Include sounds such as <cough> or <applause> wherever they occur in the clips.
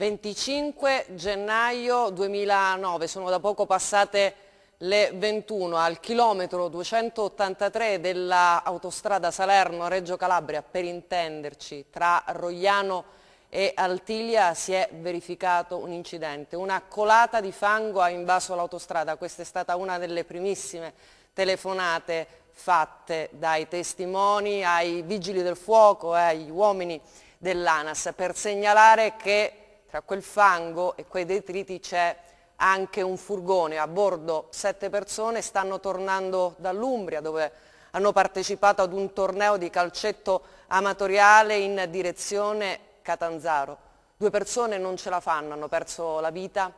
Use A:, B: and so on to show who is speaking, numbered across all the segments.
A: 25 gennaio 2009, sono da poco passate le 21 al chilometro 283 dell'autostrada Salerno-Reggio Calabria, per intenderci, tra Rogliano e Altiglia si è verificato un incidente. Una colata di fango ha invaso l'autostrada, questa è stata una delle primissime telefonate fatte dai testimoni ai vigili del fuoco e eh, agli uomini dell'ANAS per segnalare che tra quel fango e quei detriti c'è anche un furgone, a bordo sette persone stanno tornando dall'Umbria dove hanno partecipato ad un torneo di calcetto amatoriale in direzione Catanzaro. Due persone non ce la fanno, hanno perso la vita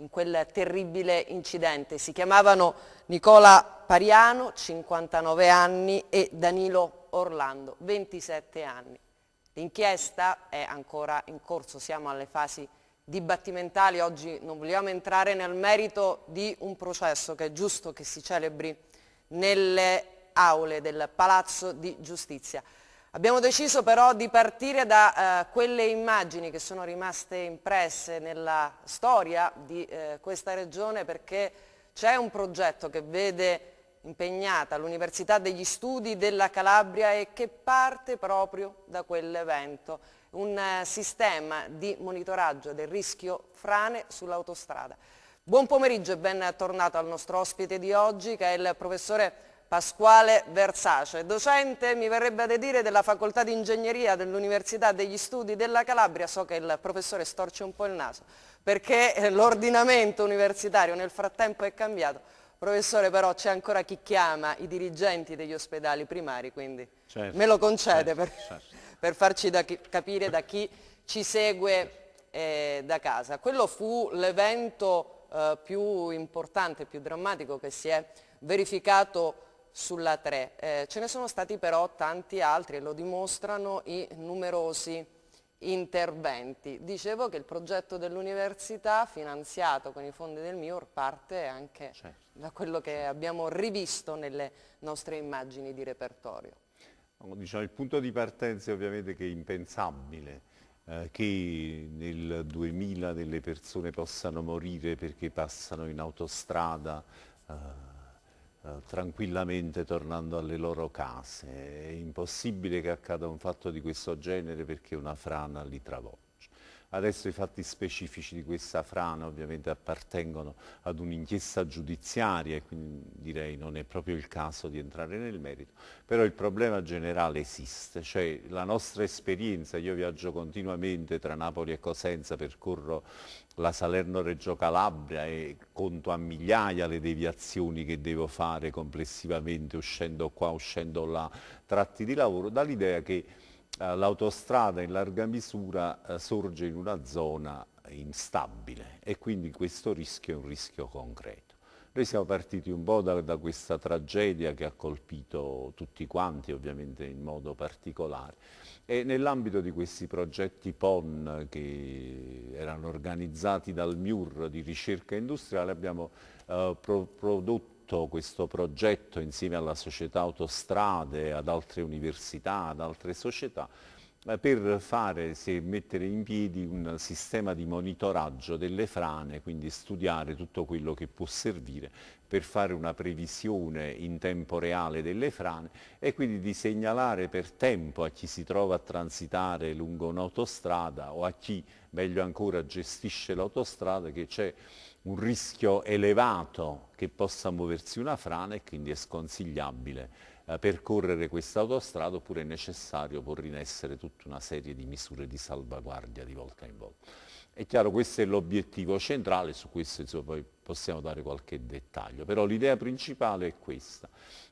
A: in quel terribile incidente. Si chiamavano Nicola Pariano, 59 anni, e Danilo Orlando, 27 anni. L'inchiesta è ancora in corso, siamo alle fasi dibattimentali, oggi non vogliamo entrare nel merito di un processo che è giusto che si celebri nelle aule del Palazzo di Giustizia. Abbiamo deciso però di partire da eh, quelle immagini che sono rimaste impresse nella storia di eh, questa regione perché c'è un progetto che vede impegnata all'Università degli Studi della Calabria e che parte proprio da quell'evento, un eh, sistema di monitoraggio del rischio frane sull'autostrada. Buon pomeriggio e ben tornato al nostro ospite di oggi che è il professore Pasquale Versace, docente, mi verrebbe da dire, della facoltà di ingegneria dell'Università degli Studi della Calabria. So che il professore storce un po' il naso perché eh, l'ordinamento universitario nel frattempo è cambiato Professore però c'è ancora chi chiama i dirigenti degli ospedali primari, quindi certo, me lo concede certo, per, certo. <laughs> per, farci da chi, capire da chi ci segue eh, da casa. Quello fu l'evento eh, più importante, più drammatico che si è verificato sulla 3. Eh, ce ne sono stati però tanti altri e lo dimostrano i numerosi interventi. Dicevo che il progetto dell'università finanziato con i fondi del MIUR parte anche certo da quello che abbiamo rivisto nelle nostre immagini di repertorio.
B: Diciamo, il punto di partenza è ovviamente che è impensabile eh, che nel 2000 delle persone possano morire perché passano in autostrada eh, eh, tranquillamente tornando alle loro case. È impossibile che accada un fatto di questo genere perché una frana li travolta. Adesso i fatti specifici di questa frana ovviamente appartengono ad un'inchiesta giudiziaria e quindi direi non è proprio il caso di entrare nel merito, però il problema generale esiste, cioè la nostra esperienza, io viaggio continuamente tra Napoli e Cosenza, percorro la Salerno-Reggio Calabria e conto a migliaia le deviazioni che devo fare complessivamente uscendo qua, uscendo là, tratti di lavoro, dall'idea che eh, l'autostrada in larga misura eh, sorge in una zona instabile e quindi questo rischio è un rischio concreto. Noi siamo partiti un po' da, da questa tragedia che ha colpito tutti quanti ovviamente in modo particolare e nell'ambito di questi progetti PON che erano organizzati dal MIUR di ricerca industriale abbiamo eh, pro prodotto tutto questo progetto insieme alla società autostrade, ad altre università, ad altre società, eh, per fare, se mettere in piedi un sistema di monitoraggio delle frane, quindi studiare tutto quello che può servire per fare una previsione in tempo reale delle frane e quindi di segnalare per tempo a chi si trova a transitare lungo un'autostrada o a chi meglio ancora gestisce l'autostrada che c'è un rischio elevato che possa muoversi una frana e quindi è sconsigliabile eh, percorrere questa autostrada oppure è necessario porre in essere tutta una serie di misure di salvaguardia di volta in volta. È chiaro, questo è l'obiettivo centrale, su questo insomma, poi possiamo dare qualche dettaglio, però l'idea principale è questa,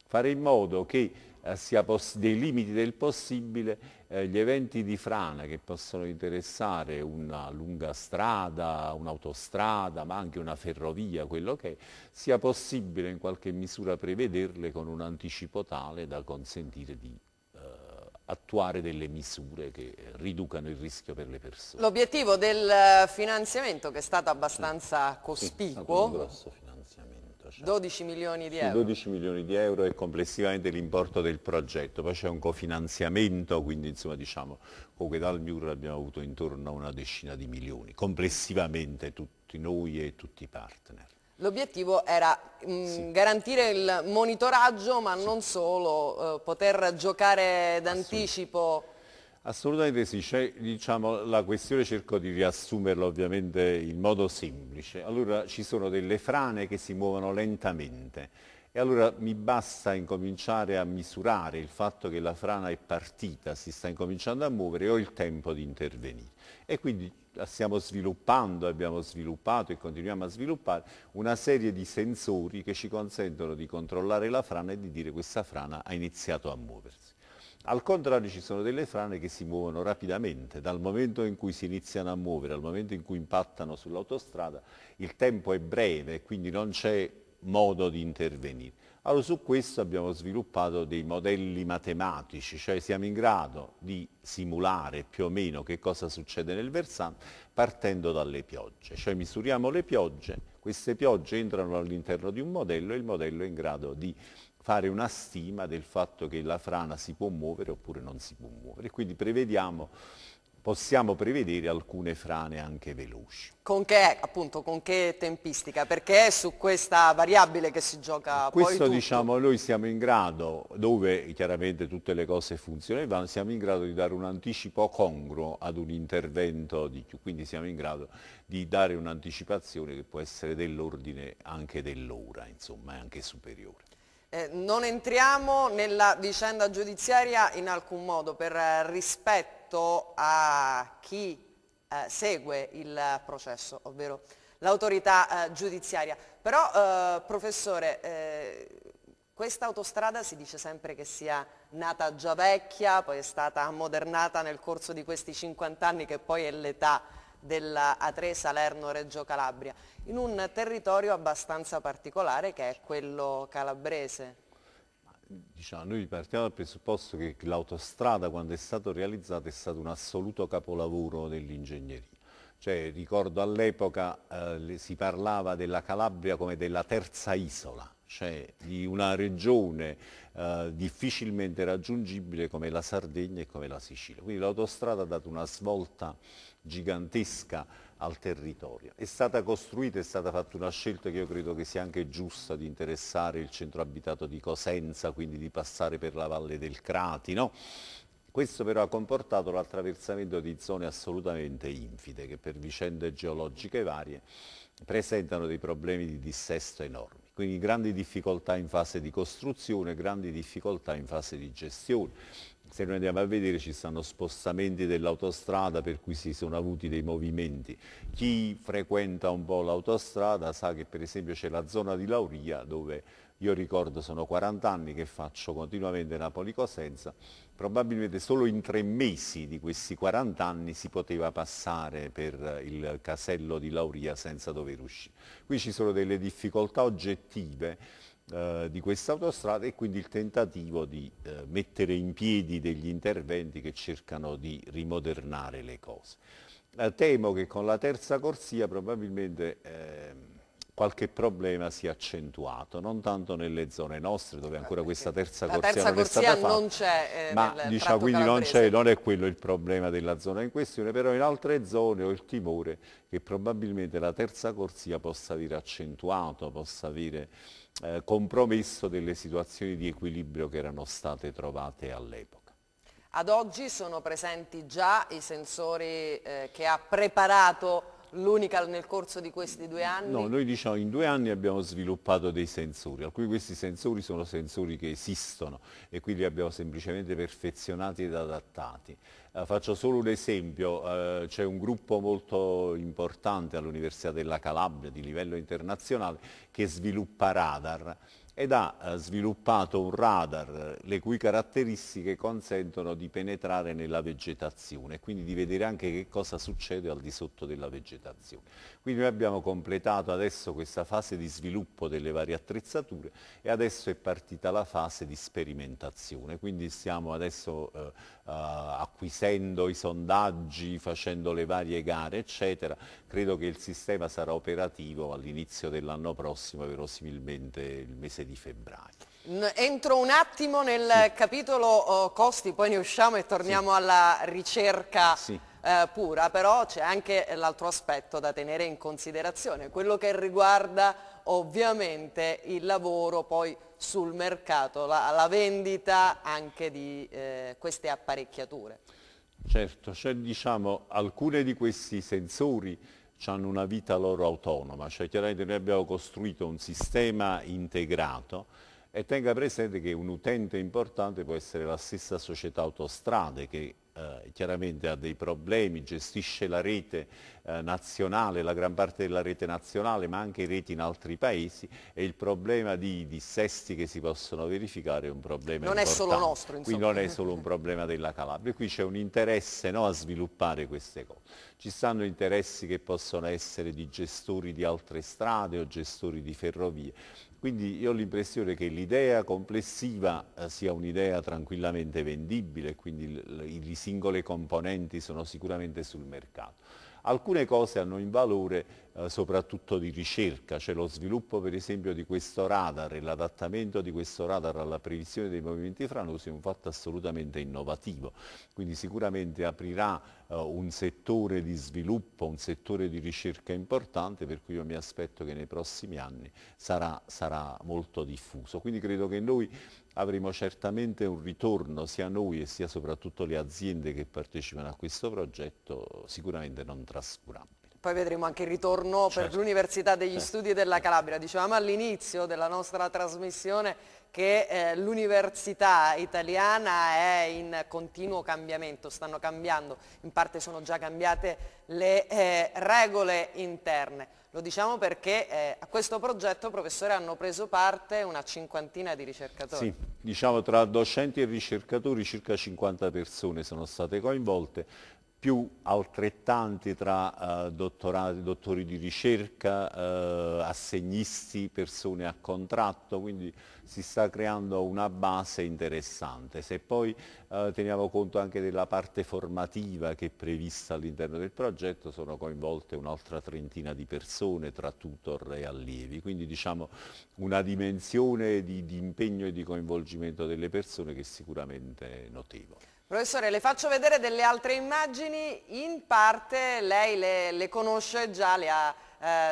B: fare in modo che eh, sia dei limiti del possibile eh, gli eventi di frana che possono interessare una lunga strada, un'autostrada, ma anche una ferrovia, quello che è, sia possibile in qualche misura prevederle con un anticipo tale da consentire di eh, attuare delle misure che eh, riducano il rischio per le persone.
A: L'obiettivo del finanziamento che è stato abbastanza cospicuo, sì, progetto. 12 milioni di euro. Sì, 12
B: milioni di euro è complessivamente l'importo del progetto, poi c'è un cofinanziamento, quindi insomma diciamo comunque dal MIUR abbiamo avuto intorno a una decina di milioni, complessivamente tutti noi e tutti i partner.
A: L'obiettivo era mh, mm, sì. garantire il monitoraggio ma sì. non solo, eh, poter giocare d'anticipo
B: Assolutamente sì, cioè, diciamo, la questione cerco di riassumerla ovviamente in modo semplice. Allora ci sono delle frane che si muovono lentamente e allora mi basta incominciare a misurare il fatto che la frana è partita, si sta incominciando a muovere e ho il tempo di intervenire. E quindi ah, stiamo sviluppando, abbiamo sviluppato e continuiamo a sviluppare una serie di sensori che ci consentono di controllare la frana e di dire questa frana ha iniziato a muoversi. Al contrario ci sono delle frane che si muovono rapidamente, dal momento in cui si iniziano a muovere al momento in cui impattano sull'autostrada, il tempo è breve, quindi non c'è modo di intervenire. Allora su questo abbiamo sviluppato dei modelli matematici, cioè siamo in grado di simulare più o meno che cosa succede nel versante partendo dalle piogge, cioè misuriamo le piogge, queste piogge entrano all'interno di un modello e il modello è in grado di fare una stima del fatto che la frana si può muovere oppure non si può muovere. Quindi prevediamo possiamo prevedere alcune frane anche veloci.
A: Con che, appunto, con che, tempistica? Perché è su questa variabile che si gioca Questo
B: diciamo noi siamo in grado, dove chiaramente tutte le cose funzionano, siamo in grado di dare un anticipo congruo ad un intervento di più, quindi siamo in grado di dare un'anticipazione che può essere dell'ordine anche dell'ora, insomma, anche superiore.
A: Eh, non entriamo nella vicenda giudiziaria in alcun modo per eh, rispetto a chi eh, segue il processo, ovvero l'autorità eh, giudiziaria. Però, eh, professore, eh, questa autostrada si dice sempre che sia nata già vecchia, poi è stata ammodernata nel corso di questi 50 anni che poi è l'età della A3 Salerno-Reggio Calabria, in un territorio abbastanza particolare che è quello calabrese.
B: Diciamo, noi partiamo dal presupposto che l'autostrada quando è stata realizzata è stato un assoluto capolavoro dell'ingegneria. Cioè, ricordo all'epoca eh, si parlava della Calabria come della terza isola, cioè di una regione eh, difficilmente raggiungibile come la Sardegna e come la Sicilia. Quindi l'autostrada ha dato una svolta gigantesca al territorio. È stata costruita, è stata fatta una scelta che io credo che sia anche giusta di interessare il centro abitato di Cosenza, quindi di passare per la valle del Crati, no? Questo però ha comportato l'attraversamento di zone assolutamente infide che per vicende geologiche varie presentano dei problemi di dissesto enormi. Quindi grandi difficoltà in fase di costruzione, grandi difficoltà in fase di gestione se noi andiamo a vedere ci sono spostamenti dell'autostrada per cui si sono avuti dei movimenti. Chi frequenta un po' l'autostrada sa che per esempio c'è la zona di Lauria dove io ricordo sono 40 anni che faccio continuamente Napoli-Cosenza, probabilmente solo in tre mesi di questi 40 anni si poteva passare per il casello di Lauria senza dover uscire. Qui ci sono delle difficoltà oggettive eh, di questa autostrada e quindi il tentativo di eh, mettere in piedi degli interventi che cercano di rimodernare le cose. Eh, temo che con la terza corsia probabilmente ehm, qualche problema sia accentuato, non tanto nelle zone nostre dove ah, ancora questa terza corsia, terza non è stata
A: fatta, eh, ma diciamo, quindi non,
B: non, è quello il problema della zona in questione, però in altre zone ho il timore che probabilmente la terza corsia possa avere accentuato, possa avere eh, compromesso delle situazioni di equilibrio che erano state trovate all'epoca.
A: Ad oggi sono presenti già i sensori eh, che ha preparato l'Unical nel corso di questi due anni? No,
B: noi diciamo in due anni abbiamo sviluppato dei sensori, alcuni di questi sensori sono sensori che esistono e quindi li abbiamo semplicemente perfezionati ed adattati. Eh, faccio solo un esempio, eh, c'è un gruppo molto importante all'Università della Calabria di livello internazionale che sviluppa radar ed ha eh, sviluppato un radar le cui caratteristiche consentono di penetrare nella vegetazione, e quindi di vedere anche che cosa succede al di sotto della vegetazione. Quindi noi abbiamo completato adesso questa fase di sviluppo delle varie attrezzature e adesso è partita la fase di sperimentazione, quindi stiamo adesso eh, acquisendo i sondaggi, facendo le varie gare eccetera, credo che il sistema sarà operativo all'inizio dell'anno prossimo, verosimilmente il mese di febbraio.
A: Entro un attimo nel sì. capitolo oh, costi, poi ne usciamo e torniamo sì. alla ricerca sì eh, pura, però c'è anche l'altro aspetto da tenere in considerazione, quello che riguarda ovviamente il lavoro poi sul mercato, la, la vendita anche di eh, queste apparecchiature.
B: Certo, cioè, diciamo, alcune di questi sensori hanno una vita loro autonoma, cioè chiaramente noi abbiamo costruito un sistema integrato e tenga presente che un utente importante può essere la stessa società autostrade che eh, chiaramente ha dei problemi, gestisce la rete eh, nazionale, la gran parte della rete nazionale, ma anche reti in altri paesi e il problema di dissesti che si possono verificare è un problema non importante. Non è solo nostro, insomma. Qui non è solo un problema della Calabria, qui c'è un interesse no, a sviluppare queste cose. Ci stanno interessi che possono essere di gestori di altre strade o gestori di ferrovie. Quindi io ho l'impressione che l'idea complessiva eh, sia un'idea tranquillamente vendibile, quindi le singole componenti sono sicuramente sul mercato alcune cose hanno un valore eh, soprattutto di ricerca, cioè lo sviluppo per esempio di questo radar e l'adattamento di questo radar alla previsione dei movimenti franosi è un fatto assolutamente innovativo, quindi sicuramente aprirà eh, un settore di sviluppo, un settore di ricerca importante per cui io mi aspetto che nei prossimi anni sarà, sarà molto diffuso. Quindi credo che noi avremo certamente un ritorno sia noi e sia soprattutto le aziende che partecipano a questo progetto sicuramente non trascurabile.
A: Poi vedremo anche il ritorno certo. per l'Università degli certo. Studi della Calabria. Dicevamo all'inizio della nostra trasmissione che eh, l'università italiana è in continuo cambiamento, stanno cambiando, in parte sono già cambiate le eh, regole interne. Lo diciamo perché eh, a questo progetto, professore, hanno preso parte una cinquantina di ricercatori. Sì,
B: diciamo tra docenti e ricercatori circa 50 persone sono state coinvolte più altrettanti tra eh, dottori di ricerca, eh, assegnisti, persone a contratto, quindi si sta creando una base interessante. Se poi eh, teniamo conto anche della parte formativa che è prevista all'interno del progetto, sono coinvolte un'altra trentina di persone tra tutor e allievi, quindi diciamo una dimensione di, di impegno e di coinvolgimento delle persone che è sicuramente notevole.
A: Professore, le faccio vedere delle altre immagini, in parte lei le, le conosce già, le ha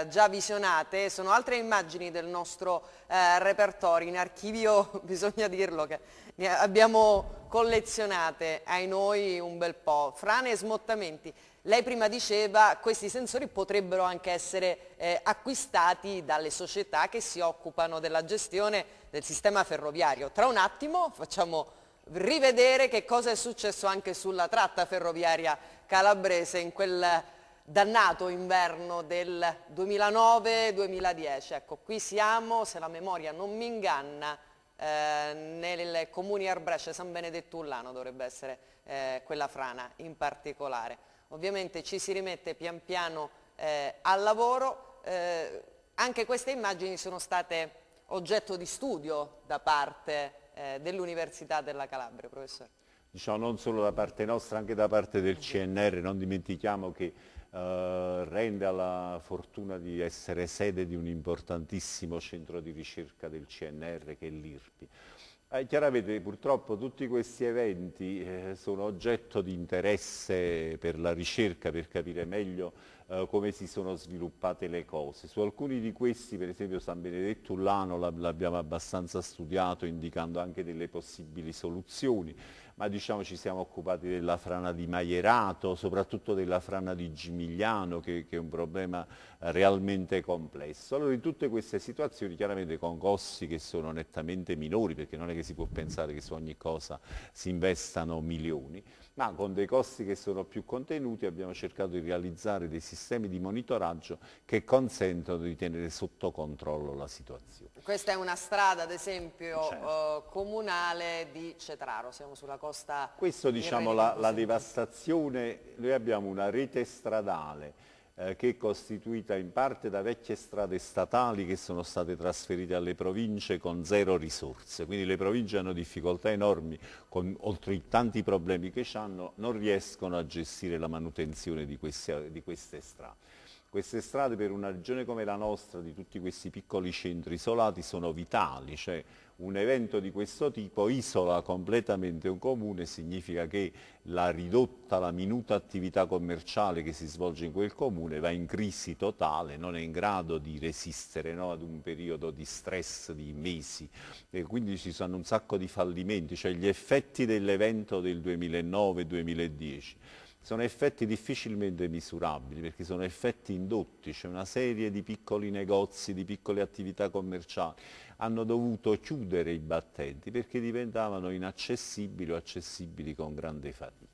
A: eh, già visionate, sono altre immagini del nostro eh, repertorio, in archivio <laughs> bisogna dirlo che ne abbiamo collezionate, ai noi un bel po', frane e smottamenti. Lei prima diceva che questi sensori potrebbero anche essere eh, acquistati dalle società che si occupano della gestione del sistema ferroviario. Tra un attimo facciamo rivedere che cosa è successo anche sulla tratta ferroviaria calabrese in quel dannato inverno del 2009-2010. Ecco, qui siamo, se la memoria non mi inganna, eh, nel comune Arbrescia San Benedetto Ullano dovrebbe essere eh, quella frana in particolare. Ovviamente ci si rimette pian piano eh, al lavoro, eh, anche queste immagini sono state oggetto di studio da parte eh, dell'Università della Calabria, professore.
B: Diciamo non solo da parte nostra, anche da parte del CNR, non dimentichiamo che eh, rende alla fortuna di essere sede di un importantissimo centro di ricerca del CNR che è l'IRPI. Eh, chiaramente purtroppo tutti questi eventi eh, sono oggetto di interesse per la ricerca, per capire meglio eh, come si sono sviluppate le cose. Su alcuni di questi, per esempio San Benedetto Ullano l'abbiamo abbastanza studiato indicando anche delle possibili soluzioni, ma diciamo ci siamo occupati della frana di Maierato, soprattutto della frana di Gimigliano che, che è un problema eh, realmente complesso. Allora in tutte queste situazioni chiaramente con costi che sono nettamente minori perché non è che si può pensare che su ogni cosa si investano milioni, ma con dei costi che sono più contenuti abbiamo cercato di realizzare dei sistemi di monitoraggio che consentono di tenere sotto controllo la situazione.
A: Questa è una strada ad esempio certo. eh, comunale di Cetraro, siamo sulla costa... Questo diciamo la, la
B: devastazione, noi abbiamo una rete stradale eh, che è costituita in parte da vecchie strade statali che sono state trasferite alle province con zero risorse. Quindi le province hanno difficoltà enormi, con, oltre i tanti problemi che hanno, non riescono a gestire la manutenzione di, questi, di queste strade queste strade per una regione come la nostra, di tutti questi piccoli centri isolati, sono vitali, cioè un evento di questo tipo isola completamente un comune, significa che la ridotta, la minuta attività commerciale che si svolge in quel comune va in crisi totale, non è in grado di resistere no, ad un periodo di stress di mesi e quindi ci sono un sacco di fallimenti, cioè gli effetti dell'evento del 2009-2010 sono effetti difficilmente misurabili perché sono effetti indotti, c'è una serie di piccoli negozi, di piccole attività commerciali, hanno dovuto chiudere i battenti perché diventavano inaccessibili o accessibili con grande fatica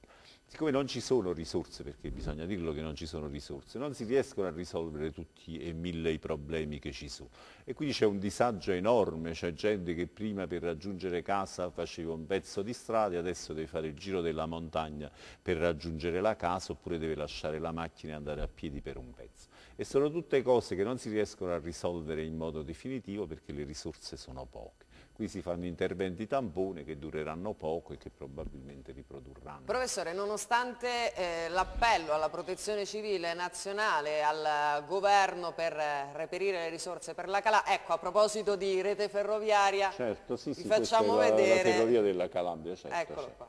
B: siccome non ci sono risorse, perché bisogna dirlo che non ci sono risorse, non si riescono a risolvere tutti e mille i problemi che ci sono. E quindi c'è un disagio enorme, c'è gente che prima per raggiungere casa faceva un pezzo di strada e adesso deve fare il giro della montagna per raggiungere la casa oppure deve lasciare la macchina e andare a piedi per un pezzo. E sono tutte cose che non si riescono a risolvere in modo definitivo perché le risorse sono poche. Qui si fanno interventi tampone che dureranno poco e che probabilmente riprodurranno. Professore,
A: nonostante eh, l'appello alla protezione civile nazionale, al governo per eh, reperire le risorse per la Calabria, ecco a proposito di rete ferroviaria,
B: certo, sì, sì, vi facciamo la, vedere... La ferrovia della Calabria, certo. Eccolo certo.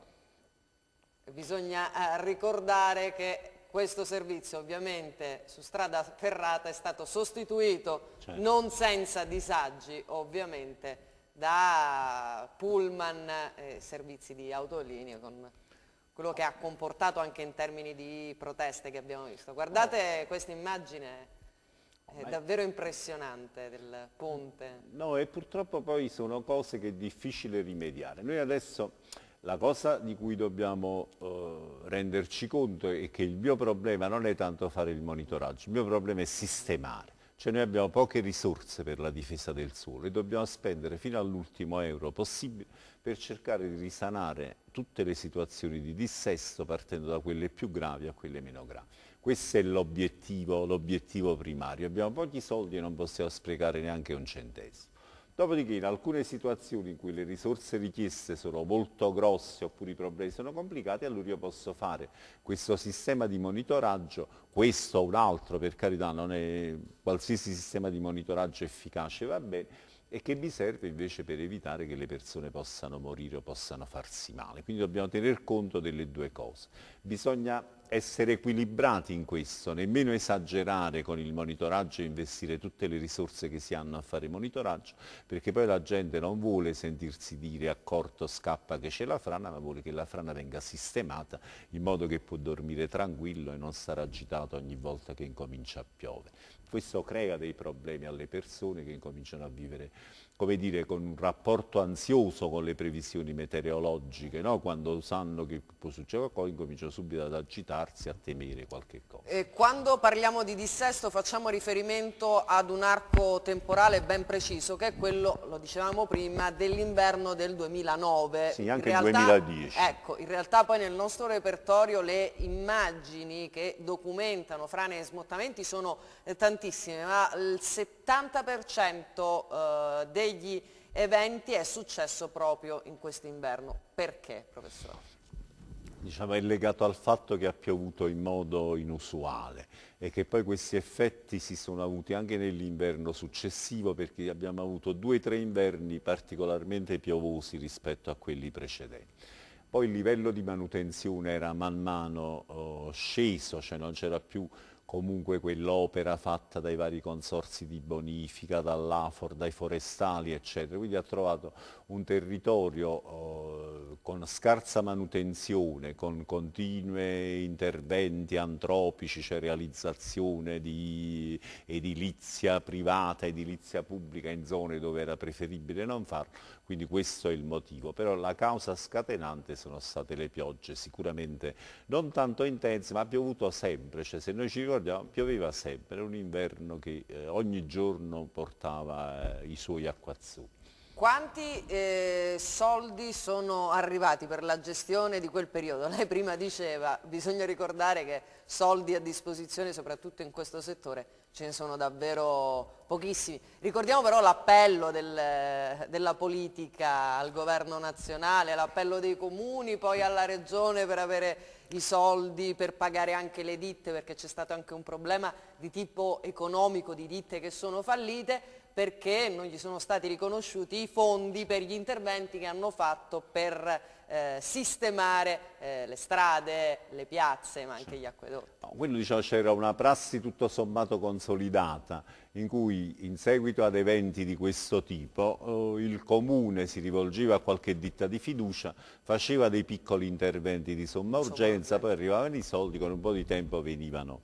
A: qua. Bisogna eh, ricordare che questo servizio ovviamente su strada ferrata è stato sostituito certo. non senza disagi ovviamente da pullman, e eh, servizi di autolinea con quello che ha comportato anche in termini di proteste che abbiamo visto. Guardate questa immagine è davvero impressionante del
B: ponte. No, e purtroppo poi sono cose che è difficile rimediare. Noi adesso la cosa di cui dobbiamo eh, renderci conto è che il mio problema non è tanto fare il monitoraggio, il mio problema è sistemare. Cioè noi abbiamo poche risorse per la difesa del suolo e dobbiamo spendere fino all'ultimo euro possibile per cercare di risanare tutte le situazioni di dissesto partendo da quelle più gravi a quelle meno gravi. Questo è l'obiettivo primario. Abbiamo pochi soldi e non possiamo sprecare neanche un centesimo. Dopodiché in alcune situazioni in cui le risorse richieste sono molto grosse oppure i problemi sono complicati, allora io posso fare questo sistema di monitoraggio, questo o un altro, per carità, non è qualsiasi sistema di monitoraggio efficace va bene, e che mi serve invece per evitare che le persone possano morire o possano farsi male. Quindi dobbiamo tener conto delle due cose. Bisogna essere equilibrati in questo, nemmeno esagerare con il monitoraggio e investire tutte le risorse che si hanno a fare monitoraggio, perché poi la gente non vuole sentirsi dire accorto scappa che c'è la frana, ma vuole che la frana venga sistemata in modo che può dormire tranquillo e non sarà agitato ogni volta che incomincia a piovere. Questo crea dei problemi alle persone che incominciano a vivere come dire, con un rapporto ansioso con le previsioni meteorologiche, no? quando sanno che può succedere qualcosa incominciano subito ad agitarsi, a temere qualche cosa.
A: E quando parliamo di dissesto facciamo riferimento ad un arco temporale ben preciso che è quello, lo dicevamo prima, dell'inverno del 2009. Sì, anche realtà, il 2010. Ecco, in realtà poi nel nostro repertorio le immagini che documentano frane e smottamenti sono tantissime, ma il 70% eh, degli eventi è successo proprio in quest'inverno. Perché, professore?
B: Diciamo, è legato al fatto che ha piovuto in modo inusuale e che poi questi effetti si sono avuti anche nell'inverno successivo perché abbiamo avuto due o tre inverni particolarmente piovosi rispetto a quelli precedenti. Poi il livello di manutenzione era man mano oh, sceso, cioè non c'era più comunque quell'opera fatta dai vari consorsi di bonifica, dall'Afor, dai forestali, eccetera. Quindi ha trovato un territorio eh, con scarsa manutenzione, con continue interventi antropici, cioè realizzazione di edilizia privata, edilizia pubblica in zone dove era preferibile non farlo. Quindi questo è il motivo, però la causa scatenante sono state le piogge, sicuramente non tanto intense, ma ha piovuto sempre, cioè se noi ci ricordiamo pioveva sempre, era un inverno che eh, ogni giorno portava eh, i suoi acquazzoni.
A: Quanti eh, soldi sono arrivati per la gestione di quel periodo? <laughs> Lei prima diceva, bisogna ricordare che soldi a disposizione soprattutto in questo settore ce ne sono davvero pochissimi. Ricordiamo però l'appello del, della politica al governo nazionale, l'appello dei comuni, poi alla regione per avere i soldi per pagare anche le ditte perché c'è stato anche un problema di tipo economico di ditte che sono fallite perché non gli sono stati riconosciuti i fondi per gli interventi che hanno fatto per eh, sistemare eh, le strade, le piazze, ma anche gli acquedotti.
B: No, quindi diciamo, c'era una prassi tutto sommato consolidata in cui in seguito ad eventi di questo tipo eh, il comune si rivolgeva a qualche ditta di fiducia, faceva dei piccoli interventi di somma urgenza, somma urgenza. poi arrivavano i soldi, con un po' di tempo venivano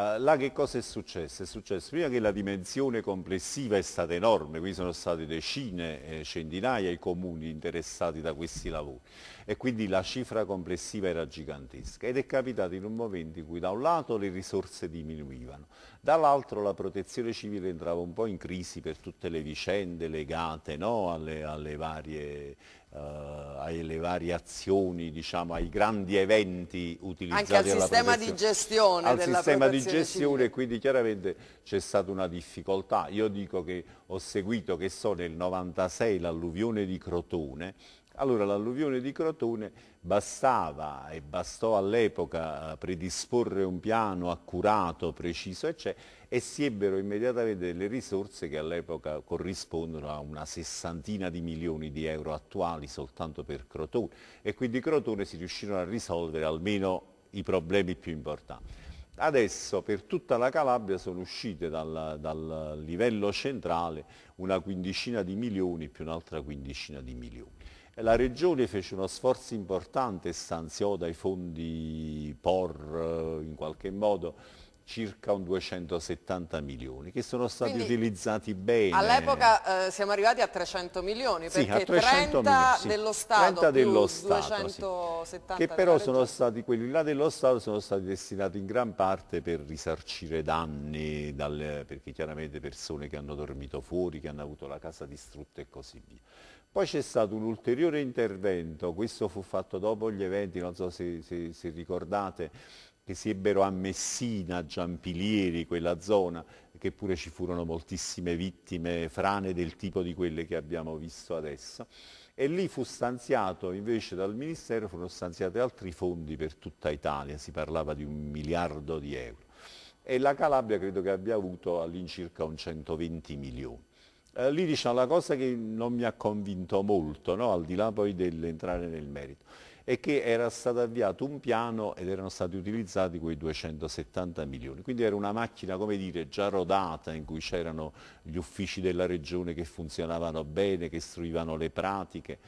B: eh, là che cosa è successo? È successo prima che la dimensione complessiva è stata enorme, qui sono state decine, eh, centinaia i comuni interessati da questi lavori e quindi la cifra complessiva era gigantesca ed è capitato in un momento in cui da un lato le risorse diminuivano, dall'altro la protezione civile entrava un po' in crisi per tutte le vicende legate no, alle, alle, varie eh, alle varie azioni, diciamo, ai grandi eventi utilizzati Anche al sistema di gestione al sistema di gestione e quindi chiaramente c'è stata una difficoltà. Io dico che ho seguito, che so, nel 96 l'alluvione di Crotone, allora l'alluvione di Crotone bastava e bastò all'epoca eh, predisporre un piano accurato, preciso, eccetera, e si ebbero immediatamente delle risorse che all'epoca corrispondono a una sessantina di milioni di euro attuali soltanto per Crotone e quindi Crotone si riuscirono a risolvere almeno i problemi più importanti. Adesso per tutta la Calabria sono uscite dal, dal, livello centrale una quindicina di milioni più un'altra quindicina di milioni. La Regione fece uno sforzo importante, e stanziò dai fondi POR eh, in qualche modo circa un 270 milioni che sono stati Quindi, utilizzati bene. All'epoca
A: eh, siamo arrivati a 300 milioni sì, perché 300 30 milioni, dello Stato 30 dello Stato, sì, che però sono
B: stati, quelli là dello Stato sono stati destinati in gran parte per risarcire danni dal, perché chiaramente persone che hanno dormito fuori, che hanno avuto la casa distrutta e così via. Poi c'è stato un ulteriore intervento, questo fu fatto dopo gli eventi, non so se, se, se ricordate, che si ebbero a Messina, Giampilieri, quella zona, che pure ci furono moltissime vittime, frane del tipo di quelle che abbiamo visto adesso. E lì fu stanziato, invece dal Ministero, furono stanziati altri fondi per tutta Italia, si parlava di un miliardo di euro. E la Calabria credo che abbia avuto all'incirca un 120 milioni. Eh, lì diciamo la cosa che non mi ha convinto molto, no? al di là poi dell'entrare nel merito e che era stato avviato un piano ed erano stati utilizzati quei 270 milioni. Quindi era una macchina, come dire, già rodata in cui c'erano gli uffici della regione che funzionavano bene, che istruivano le pratiche.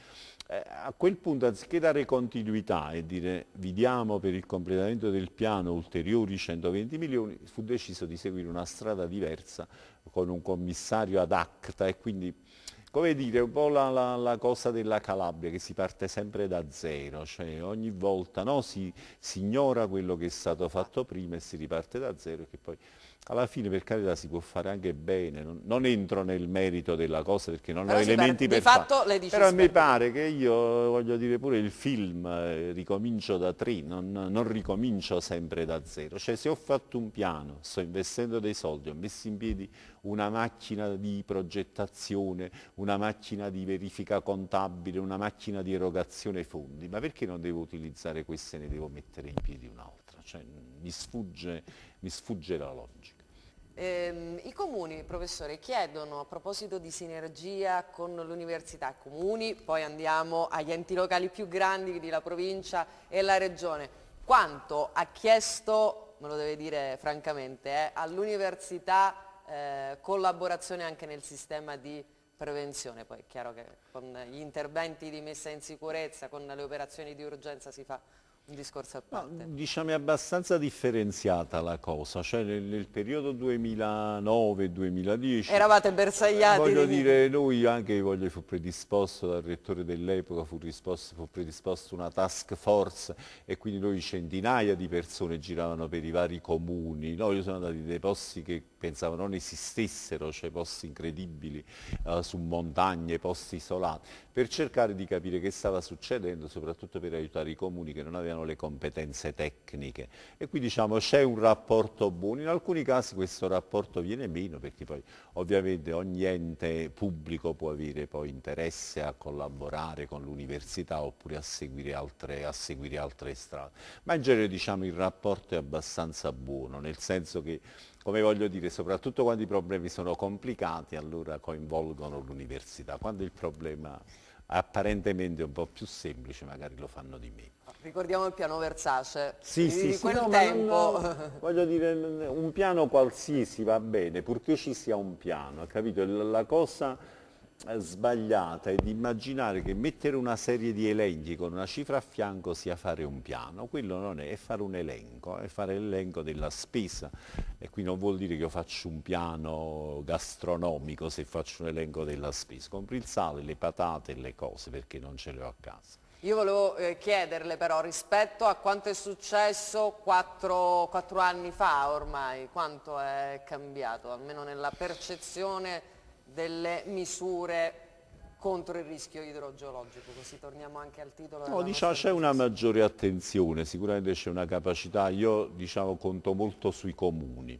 B: Eh, a quel punto, anziché dare continuità e dire vi diamo per il completamento del piano ulteriori 120 milioni, fu deciso di seguire una strada diversa con un commissario ad acta e quindi come dire, un po' la, la, la, cosa della Calabria che si parte sempre da zero, cioè ogni volta no, si, si, ignora quello che è stato fatto prima e si riparte da zero e che poi alla fine per carità si può fare anche bene, non, non entro nel merito della cosa perché non Però ho elementi pare, per farlo. Però spero. mi pare che io, voglio dire pure il film, eh, ricomincio da tre, non, non, ricomincio sempre da zero. Cioè se ho fatto un piano, sto investendo dei soldi, ho messo in piedi una macchina di progettazione, una macchina di verifica contabile, una macchina di erogazione fondi, ma perché non devo utilizzare queste e ne devo mettere in piedi un'altra? cioè, mi, sfugge, mi sfugge la logica. Eh,
A: I comuni, professore, chiedono a proposito di sinergia con l'università, comuni, poi andiamo agli enti locali più grandi di la provincia e la regione, quanto ha chiesto, me lo deve dire francamente, eh, all'università eh, collaborazione anche nel sistema di prevenzione, poi è chiaro che con gli interventi di messa in sicurezza, con le operazioni di urgenza si fa
B: un discorso a parte? No, diciamo è abbastanza differenziata la cosa, cioè nel, nel periodo 2009-2010... Eravate
A: bersagliati? Eh, voglio di
B: dire, noi anche, voglio, fu predisposto dal rettore dell'epoca, fu, fu predisposta una task force e quindi noi centinaia di persone giravano per i vari comuni, no? io sono andato in dei posti che pensavo non esistessero, cioè posti incredibili, eh, su montagne, posti isolati, per cercare di capire che stava succedendo, soprattutto per aiutare i comuni che non avevano le competenze tecniche. E qui diciamo c'è un rapporto buono, in alcuni casi questo rapporto viene meno perché poi ovviamente ogni ente pubblico può avere poi interesse a collaborare con l'università oppure a seguire, altre, a seguire altre strade. Ma in genere diciamo il rapporto è abbastanza buono, nel senso che come voglio dire, soprattutto quando i problemi sono complicati, allora coinvolgono l'università. Quando il problema è apparentemente un po' più semplice, magari lo fanno di meno.
A: Ah, ricordiamo il piano Versace, sì, sì, sì, di quel no, tempo. Non, <laughs>
B: voglio dire, un piano qualsiasi va bene, purché ci sia un piano, capito? La cosa eh, sbagliata ed immaginare che mettere una serie di elenchi con una cifra a fianco sia fare un piano, quello non è, è fare un elenco, è fare l'elenco della spesa e qui non vuol dire che io faccio un piano gastronomico se faccio un elenco della spesa, compri il sale, le patate e le cose perché non ce le ho a casa.
A: Io volevo eh, chiederle però rispetto a quanto è successo 4, 4 anni fa ormai, quanto è cambiato, almeno nella percezione delle misure contro il rischio idrogeologico, così torniamo anche al titolo. No, diciamo c'è
B: una maggiore attenzione, sicuramente c'è una capacità, io diciamo conto molto sui comuni.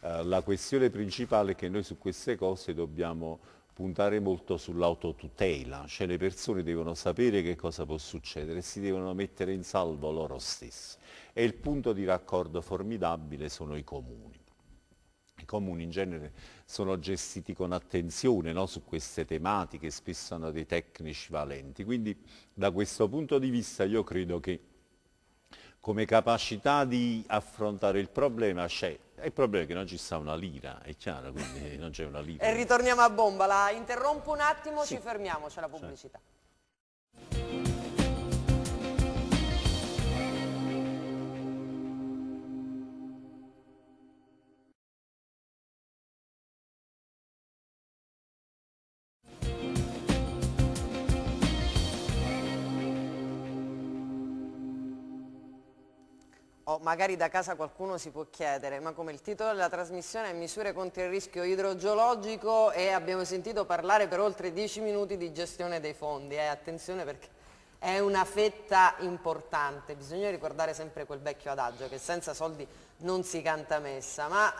B: Eh, la questione principale è che noi su queste cose dobbiamo puntare molto sull'autotutela, cioè le persone devono sapere che cosa può succedere e si devono mettere in salvo loro stessi. E il punto di raccordo formidabile sono i comuni comuni in genere sono gestiti con attenzione no? su queste tematiche, spesso hanno dei tecnici valenti. Quindi da questo punto di vista io credo che come capacità di affrontare il problema c'è. Il problema è che non ci sta una lira, è chiaro, quindi <laughs> non c'è una lira. e
A: ritorniamo a bomba, la interrompo un attimo, sì. ci fermiamo, c'è la pubblicità. Certo. magari da casa qualcuno si può chiedere, ma come il titolo della trasmissione è misure contro il rischio idrogeologico e abbiamo sentito parlare per oltre 10 minuti di gestione dei fondi, eh, attenzione perché è una fetta importante, bisogna ricordare sempre quel vecchio adagio che senza soldi non si canta messa, ma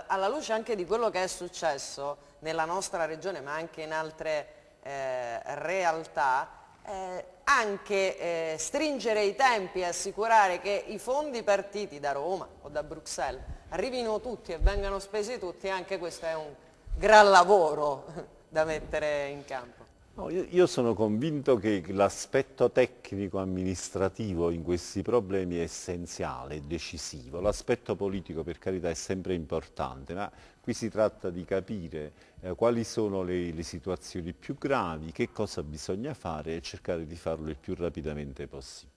A: eh, alla luce anche di quello che è successo nella nostra regione ma anche in altre eh, realtà, eh, anche eh, stringere i tempi e assicurare che i fondi partiti da Roma o da Bruxelles arrivino tutti e vengano spesi tutti, anche questo è un gran lavoro <laughs> da mettere in campo.
B: No, io, io, sono convinto che l'aspetto tecnico-amministrativo in questi problemi è essenziale, decisivo. L'aspetto politico per carità è sempre importante, ma qui si tratta di capire eh, quali sono le, le situazioni più gravi, che cosa bisogna fare e cercare di farlo il più rapidamente possibile.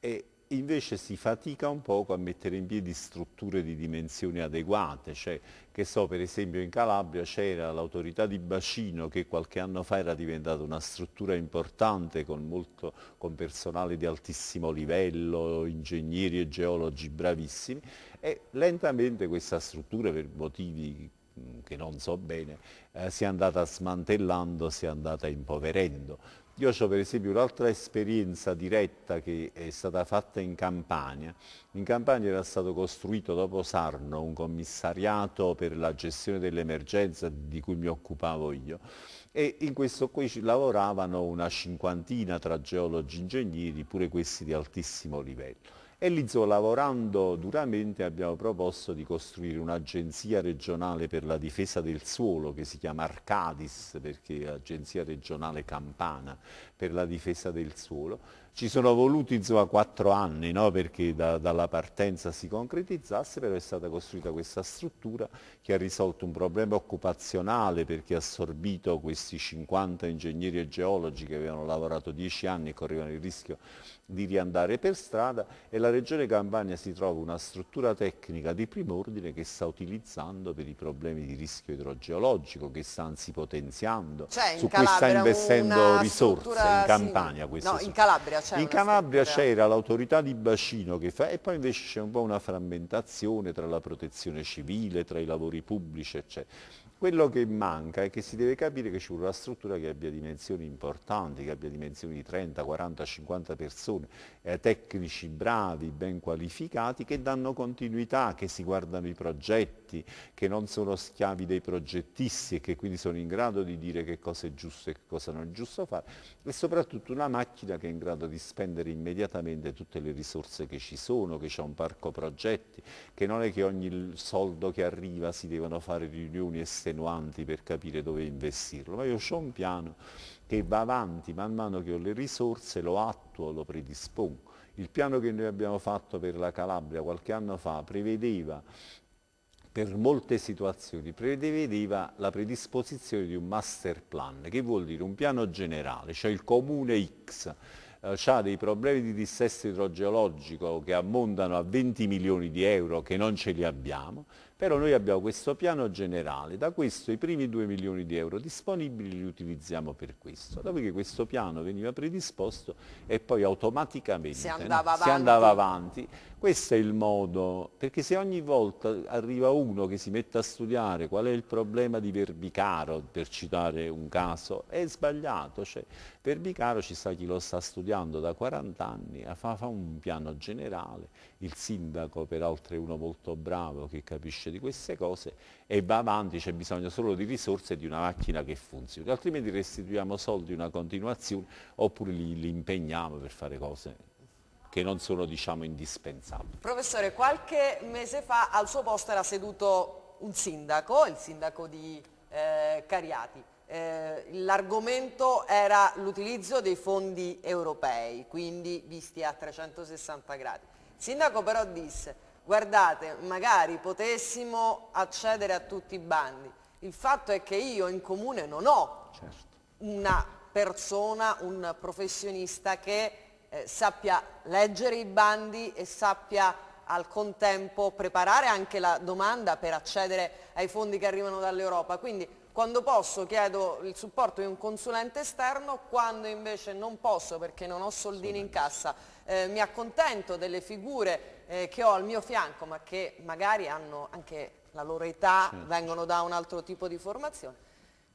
B: E invece si fatica un poco a mettere in piedi strutture di dimensioni adeguate, cioè, che so per esempio in Calabria c'era l'autorità di bacino che qualche anno fa era diventata una struttura importante con, molto, con personale di altissimo livello, ingegneri e geologi bravissimi e lentamente questa struttura per motivi mm, che non so bene, eh, si è andata smantellando, si è andata impoverendo. Io ho per esempio un'altra esperienza diretta che è stata fatta in Campania. In Campania era stato costruito dopo Sarno un commissariato per la gestione dell'emergenza di cui mi occupavo io e in questo qui lavoravano una cinquantina tra geologi e ingegneri, pure questi di altissimo livello e l'ISO lavorando duramente abbiamo proposto di costruire un'agenzia regionale per la difesa del suolo che si chiama Arcadis perché è l'agenzia regionale campana per la difesa del suolo. Ci sono voluti insomma quattro anni no? perché da, dalla partenza si concretizzasse, però è stata costruita questa struttura che ha risolto un problema occupazionale perché ha assorbito questi 50 ingegneri e geologi che avevano lavorato 10 anni e correvano il rischio di riandare per strada e la Regione Campania si trova una struttura tecnica di primo ordine che sta utilizzando per i problemi di rischio idrogeologico, che sta anzi potenziando, cioè, su in cui sta investendo risorse, in Campania. Sì, no, in
A: Calabria c'era In Calabria c'era
B: l'autorità di bacino che fa e poi invece c'è un po' una frammentazione tra la protezione civile, tra i lavori pubblici eccetera. Quello che manca è che si deve capire che ci vuole una struttura che abbia dimensioni importanti, che abbia dimensioni di 30, 40, 50 persone, eh, tecnici bravi, ben qualificati, che danno continuità, che si guardano i progetti, architetti, che non sono schiavi dei progettisti e che quindi sono in grado di dire che cosa è giusto e che cosa non è giusto fare e soprattutto una macchina che è in grado di spendere immediatamente tutte le risorse che ci sono, che c'è un parco progetti, che non è che ogni soldo che arriva si devono fare riunioni estenuanti per capire dove investirlo, ma io ho un piano che va avanti man mano che ho le risorse, lo attuo, lo predispongo. Il piano che noi abbiamo fatto per la Calabria qualche anno fa prevedeva per molte situazioni prevedeva la predisposizione di un master plan, che vuol dire un piano generale, cioè il comune X eh, ha dei problemi di dissesto idrogeologico che ammontano a 20 milioni di euro che non ce li abbiamo, però noi abbiamo questo piano generale, da questo i primi 2 milioni di euro disponibili li utilizziamo per questo, dopodiché questo piano veniva predisposto e poi automaticamente andava no? si andava avanti questo è il modo, perché se ogni volta arriva uno che si mette a studiare qual è il problema di Verbicaro, per citare un caso, è sbagliato. Cioè, Verbicaro ci sta chi lo sta studiando da 40 anni, fa, fa un piano generale, il sindaco peraltro è uno molto bravo che capisce di queste cose e va avanti, c'è bisogno solo di risorse e di una macchina che funzioni, altrimenti restituiamo soldi, una continuazione, oppure li, li impegniamo per fare cose che non sono diciamo, indispensabili.
A: Professore, qualche mese fa al suo posto era seduto un sindaco, il sindaco di eh, Cariati. Eh, L'argomento era l'utilizzo dei fondi europei, quindi visti a 360 gradi. Il sindaco però disse, guardate, magari potessimo accedere a tutti i bandi. Il fatto è che io in comune non ho certo. una persona, un professionista che eh, sappia leggere i bandi e sappia al contempo preparare anche la domanda per accedere ai fondi che arrivano dall'Europa. Quindi quando posso chiedo il supporto di un consulente esterno, quando invece non posso perché non ho soldini in cassa, eh, mi accontento delle figure eh, che ho al mio fianco ma che magari hanno anche la loro età, sì. Certo. vengono da un altro tipo di formazione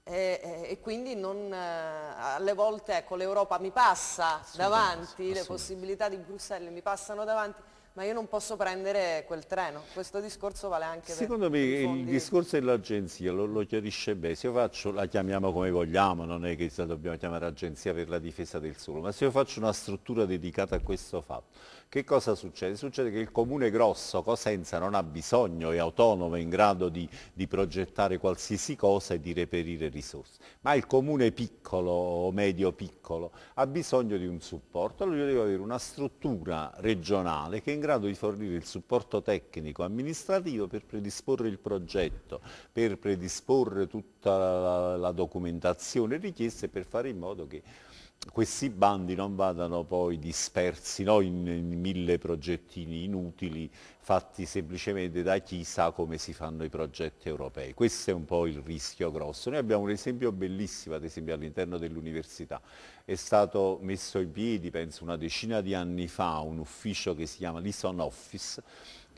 A: e, e quindi non, eh, alle volte ecco, l'Europa mi passa davanti, le possibilità di Bruxelles mi passano davanti, ma io non posso prendere quel treno. Questo discorso vale anche Secondo
B: per Secondo me il discorso dell'agenzia lo, lo, chiarisce bene. Se io faccio, la chiamiamo come vogliamo, non è che dobbiamo chiamare agenzia per la difesa del suolo, ma se io faccio una struttura dedicata a questo fatto, che cosa succede? Succede che il comune grosso Cosenza non ha bisogno, è autonomo, è in grado di, di progettare qualsiasi cosa e di reperire risorse, ma il comune piccolo o medio piccolo ha bisogno di un supporto, allora deve avere una struttura regionale che è in grado di fornire il supporto tecnico amministrativo per predisporre il progetto, per predisporre tutta la, la documentazione richiesta e per fare in modo che questi bandi non vadano poi dispersi no? in, in, mille progettini inutili fatti semplicemente da chi sa come si fanno i progetti europei. Questo è un po' il rischio grosso. Noi abbiamo un esempio bellissimo, ad esempio all'interno dell'università. È stato messo in piedi, penso, una decina di anni fa un ufficio che si chiama l'Ison Office,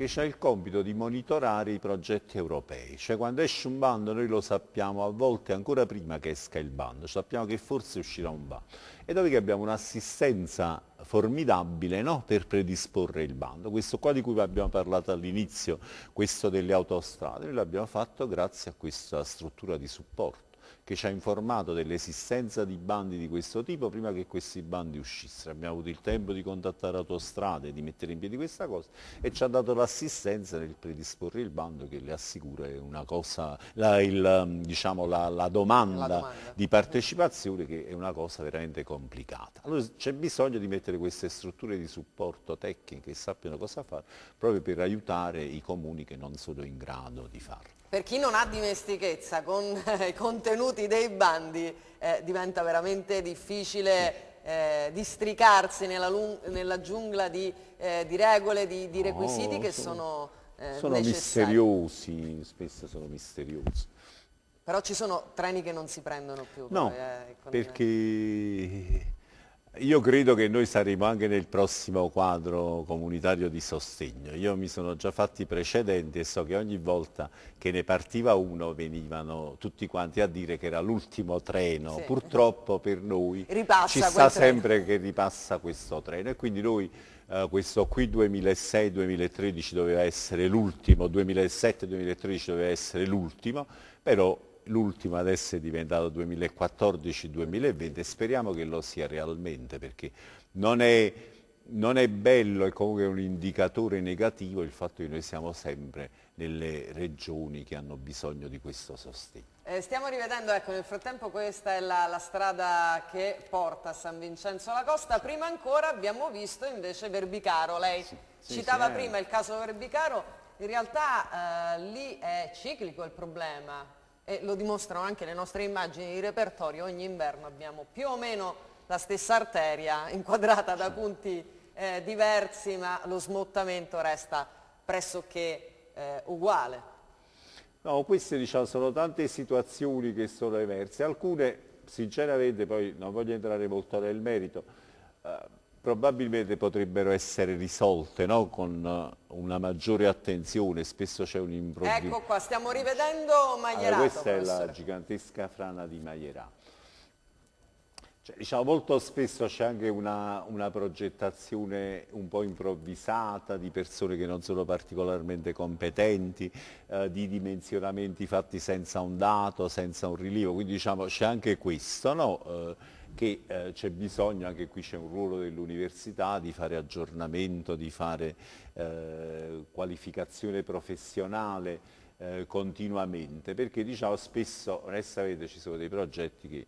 B: che ha il compito di monitorare i progetti europei, cioè quando esce un bando noi lo sappiamo a volte ancora prima che esca il bando, sappiamo che forse uscirà un bando e dove che abbiamo un'assistenza formidabile no? per predisporre il bando, questo qua di cui abbiamo parlato all'inizio, questo delle autostrade, l'abbiamo fatto grazie a questa struttura di supporto che ci ha informato dell'esistenza di bandi di questo tipo prima che questi bandi uscissero. Abbiamo avuto il tempo di contattare autostrade, di mettere in piedi questa cosa e ci ha dato l'assistenza nel predisporre il bando che le assicura cosa, la, il, um, diciamo, la, la, domanda la, domanda di partecipazione che è una cosa veramente complicata. Allora c'è bisogno di mettere queste strutture di supporto tecniche che sappiano cosa fare proprio per aiutare i comuni che non sono in grado di farlo
A: per chi non ha dimestichezza con eh, i contenuti dei bandi eh, diventa veramente difficile eh, districarsi nella, nella giungla di, eh, di, regole, di, di requisiti no, che sono, sono, eh, sono
B: misteriosi, spesso sono misteriosi.
A: Però ci sono treni che non si prendono più. No, poi, perché
B: io credo che noi saremo anche nel prossimo quadro comunitario di sostegno. Io mi sono già fatti precedenti e so che ogni volta che ne partiva uno venivano tutti quanti a dire che era l'ultimo treno. Sì. Purtroppo per noi ripassa ci sta sempre che ripassa questo treno e quindi noi Uh, questo qui 2006-2013 doveva essere l'ultimo, 2007-2013 doveva essere l'ultimo, però l'ultima adesso è diventata 2014-2020 e speriamo che lo sia realmente perché non è, non è bello e comunque è un indicatore negativo il fatto che noi siamo sempre nelle regioni che hanno bisogno di questo sostegno.
A: Eh, stiamo rivedendo, ecco, nel frattempo questa è la, la, strada che porta a San Vincenzo la Costa. Prima ancora abbiamo visto invece Verbicaro. Lei sì, sì, citava sì, eh. prima il caso Verbicaro. In realtà eh, lì è ciclico il problema e lo dimostrano anche le nostre immagini di repertorio, ogni inverno abbiamo più o meno la stessa arteria <laughs> inquadrata da punti eh, diversi, ma lo smottamento resta pressoché eh, uguale.
B: No, queste diciamo, sono tante situazioni che sono emerse, alcune sinceramente poi non voglio entrare molto nel merito, eh, probabilmente potrebbero essere risolte no? con eh, una maggiore attenzione, spesso c'è un improvviso. Ecco qua,
A: stiamo rivedendo Maierato. Allora, questa professore. è la
B: gigantesca frana di Maierà. Cioè, diciamo, molto spesso c'è anche una, una, progettazione un po' improvvisata di persone che non sono particolarmente competenti, eh, di dimensionamenti fatti senza un dato, senza un rilievo, quindi diciamo, c'è anche questo. No? Eh, che eh, c'è bisogno, anche qui c'è un ruolo dell'università, di fare aggiornamento, di fare eh, qualificazione professionale eh, continuamente, perché diciamo spesso, onestamente, ci sono dei progetti che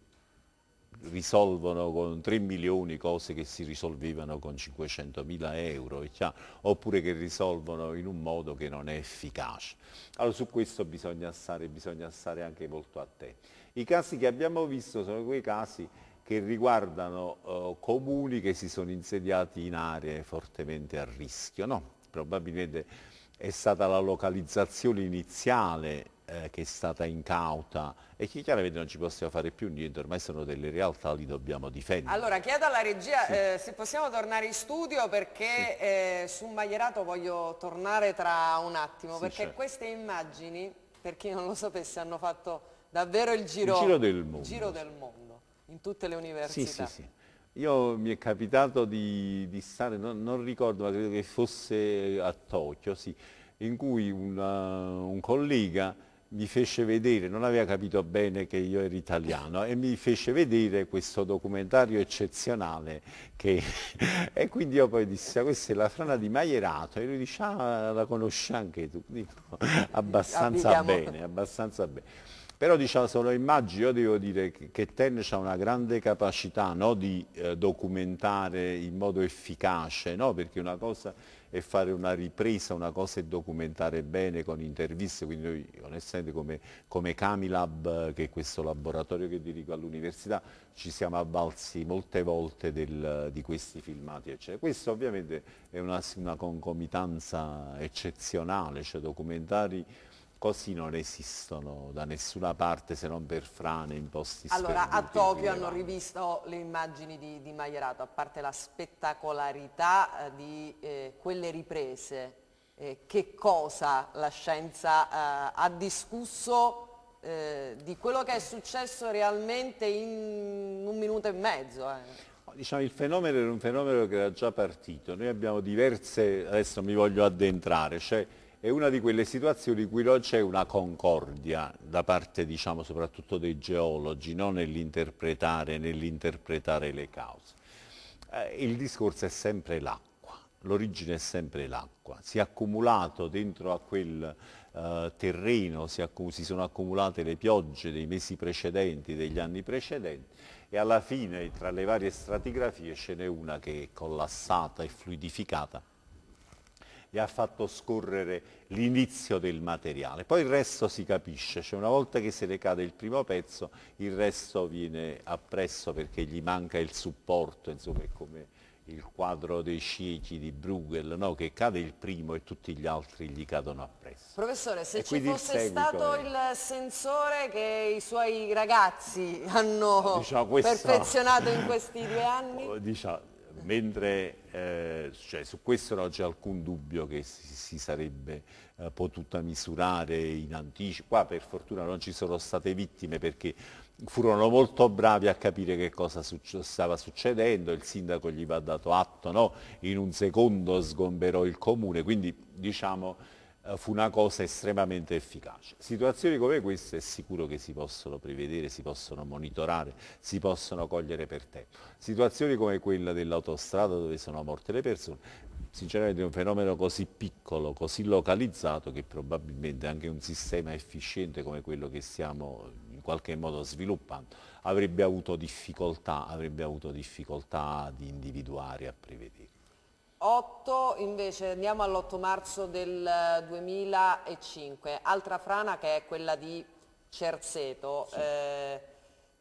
B: risolvono con 3 milioni cose che si risolvevano con 500 mila euro cioè, oppure che risolvono in un modo che non è efficace. Allora su questo bisogna stare, bisogna stare anche molto attenti. I casi che abbiamo visto sono quei casi che riguardano eh, comuni che si sono insediati in aree fortemente a rischio. No? Probabilmente è stata la localizzazione iniziale eh, che è stata incauta e che chiaramente non ci possiamo fare più niente, ormai sono delle realtà, li dobbiamo difendere.
A: Allora chiedo alla regia sì. eh, se possiamo tornare in studio perché sì. Eh, su Maglierato voglio tornare tra un attimo, sì, perché certo. queste immagini, per chi non lo sapesse, hanno fatto davvero il giro, il giro del mondo. Giro del mondo in tutte le università? Sì, sì,
B: sì. Io mi è capitato di, di stare, non, non, ricordo, ma credo che fosse a Tokyo, sì, in cui una, un collega mi fece vedere, non aveva capito bene che io ero italiano e mi fece vedere questo documentario eccezionale che... <laughs> e quindi io poi dissi, ah, questa è la frana di Maierato e lui dice, ah la conosci anche tu, dico, abbastanza Abbiamo. bene, abbastanza bene. Però diciamo, se lo io devo dire che, che Ten ha una grande capacità no, di eh, documentare in modo efficace, no? perché una cosa è fare una ripresa, una cosa è documentare bene con interviste, quindi noi onestamente come, come Camilab, che è questo laboratorio che dirigo all'università, ci siamo avvalsi molte volte del, di questi filmati. Eccetera. Questo ovviamente è una, una concomitanza eccezionale, cioè documentari così non esistono da nessuna parte se non per frane in posti Allora a Tokyo hanno
A: rivisto le immagini di, di Maierato, a parte la spettacolarità eh, di eh, quelle riprese, eh, che cosa la scienza eh, ha discusso eh, di quello che è successo realmente in un minuto e mezzo? Eh?
B: Diciamo, il fenomeno era un fenomeno che era già partito, noi abbiamo diverse, adesso mi voglio addentrare, cioè è una di quelle situazioni in cui non c'è una concordia da parte diciamo, soprattutto dei geologi no? nell'interpretare nell le cause. Eh, il discorso è sempre l'acqua, l'origine è sempre l'acqua, si è accumulato dentro a quel eh, terreno, si, si sono accumulate le piogge dei mesi precedenti, degli anni precedenti e alla fine tra le varie stratigrafie ce n'è una che è collassata e fluidificata e ha fatto scorrere l'inizio del materiale. Poi il resto si capisce, cioè una volta che se ne cade il primo pezzo il resto viene appresso perché gli manca il supporto, insomma è come il quadro dei ciechi di Bruegel, no? che cade il primo e tutti gli altri gli cadono appresso.
A: Professore, se e ci fosse il stato è... il sensore che i suoi ragazzi hanno diciamo, questo... perfezionato in questi due anni?
B: <laughs> Diciamo, mentre eh, cioè, su questo non c'è alcun dubbio che si, si sarebbe eh, potuta misurare in anticipo, qua per fortuna non ci sono state vittime perché furono molto bravi a capire che cosa succe stava succedendo, il sindaco gli va dato atto, no? in un secondo sgomberò il comune, quindi diciamo eh, fu una cosa estremamente efficace. Situazioni come queste è sicuro che si possono prevedere, si possono monitorare, si possono cogliere per tempo. Situazioni come quella dell'autostrada dove sono morte le persone, sinceramente è un fenomeno così piccolo, così localizzato che probabilmente anche un sistema efficiente come quello che stiamo in qualche modo sviluppando avrebbe avuto difficoltà, avrebbe avuto difficoltà di individuare e a prevedere.
A: 8 invece andiamo all'8 marzo del 2005, eh, altra frana che è quella di Cerzeto. Sì. Eh,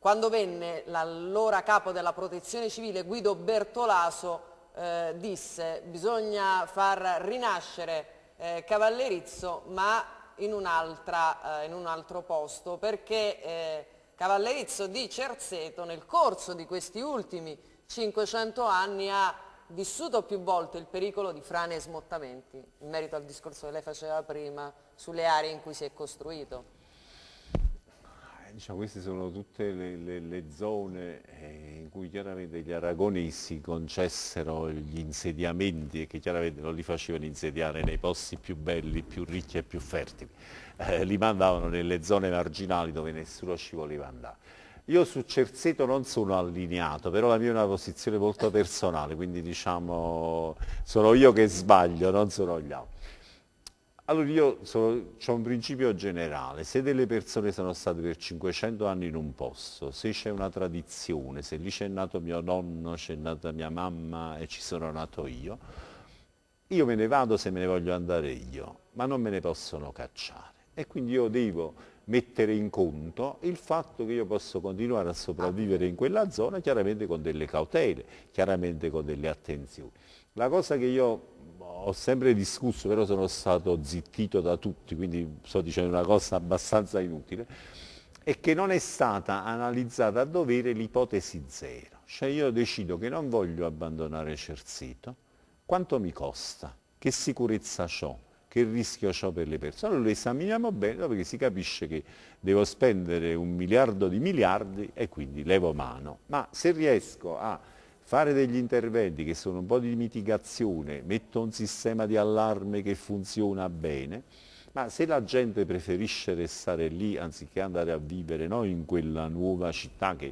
A: quando venne l'allora capo della protezione civile Guido Bertolaso eh, disse bisogna far rinascere eh, Cavallerizzo ma in, un, eh, in un altro posto perché eh, Cavallerizzo di Cerzeto nel corso di questi ultimi 500 anni ha vissuto più volte il pericolo di frane e smottamenti, in merito al discorso che lei faceva prima sulle aree in cui si è costruito.
B: Eh, diciamo, queste sono tutte le, le, le zone eh, in cui chiaramente gli aragonesi concessero gli insediamenti e che chiaramente non li facevano insediare nei posti più belli, più ricchi e più fertili, eh, li mandavano nelle zone marginali dove nessuno ci voleva andare. Io su Cerzeto non sono allineato, però la mia è una posizione molto personale, quindi diciamo sono io che sbaglio, non sono gli altri. Allora io ho un principio generale, se delle persone sono state per 500 anni in un posto, se c'è una tradizione, se lì c'è nato mio nonno, c'è nata mia mamma e ci sono nato io, io me ne vado se me ne voglio andare io, ma non me ne possono cacciare. E quindi io devo mettere in conto il fatto che io posso continuare a sopravvivere in quella zona chiaramente con delle cautele, chiaramente con delle attenzioni. La cosa che io ho sempre discusso, però sono stato zittito da tutti, quindi sto dicendo una cosa abbastanza inutile, è che non è stata analizzata a dovere l'ipotesi zero. Cioè io decido che non voglio abbandonare Cersito, quanto mi costa? Che sicurezza ho? che rischio ho per le persone, lo esaminiamo bene, perché si capisce che devo spendere un miliardo di miliardi e quindi levo mano. Ma se riesco a fare degli interventi che sono un po' di mitigazione, metto un sistema di allarme che funziona bene, ma se la gente preferisce restare lì anziché andare a vivere no, in quella nuova città che